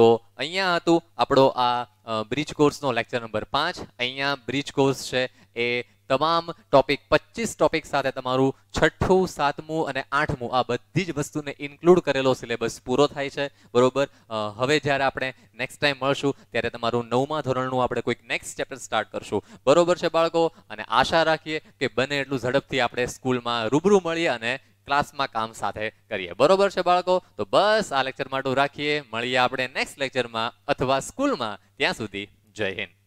S1: તો અહીંયા હતું આપણો આ બ્રિજ કોર્સનો લેક્ચર નંબર પાંચ અહીંયા બ્રિજ કોર્સ છે એ તમામ ટોપિક પચીસ ટોપિક સાથે તમારું છઠ્ઠું સાતમું અને આઠમું આ બધી જ વસ્તુને ઇન્ક્લુડ કરેલો સિલેબસ પૂરો થાય છે બરોબર હવે જ્યારે આપણે નેક્સ્ટ ટાઈમ મળશું ત્યારે તમારું નવમા ધોરણનું આપણે કોઈક નેક્સ્ટ ચેપ્ટર સ્ટાર્ટ કરશું બરોબર છે બાળકો અને આશા રાખીએ કે બને એટલું ઝડપથી આપણે સ્કૂલમાં રૂબરૂ મળીએ અને ક્લાસમાં કામ સાથે કરીએ બરોબર છે બાળકો તો બસ આ લેક્ચર માટું રાખીએ મળીએ આપણે નેક્સ્ટ લેક્ચરમાં અથવા સ્કૂલમાં ત્યાં સુધી જય હિન્દ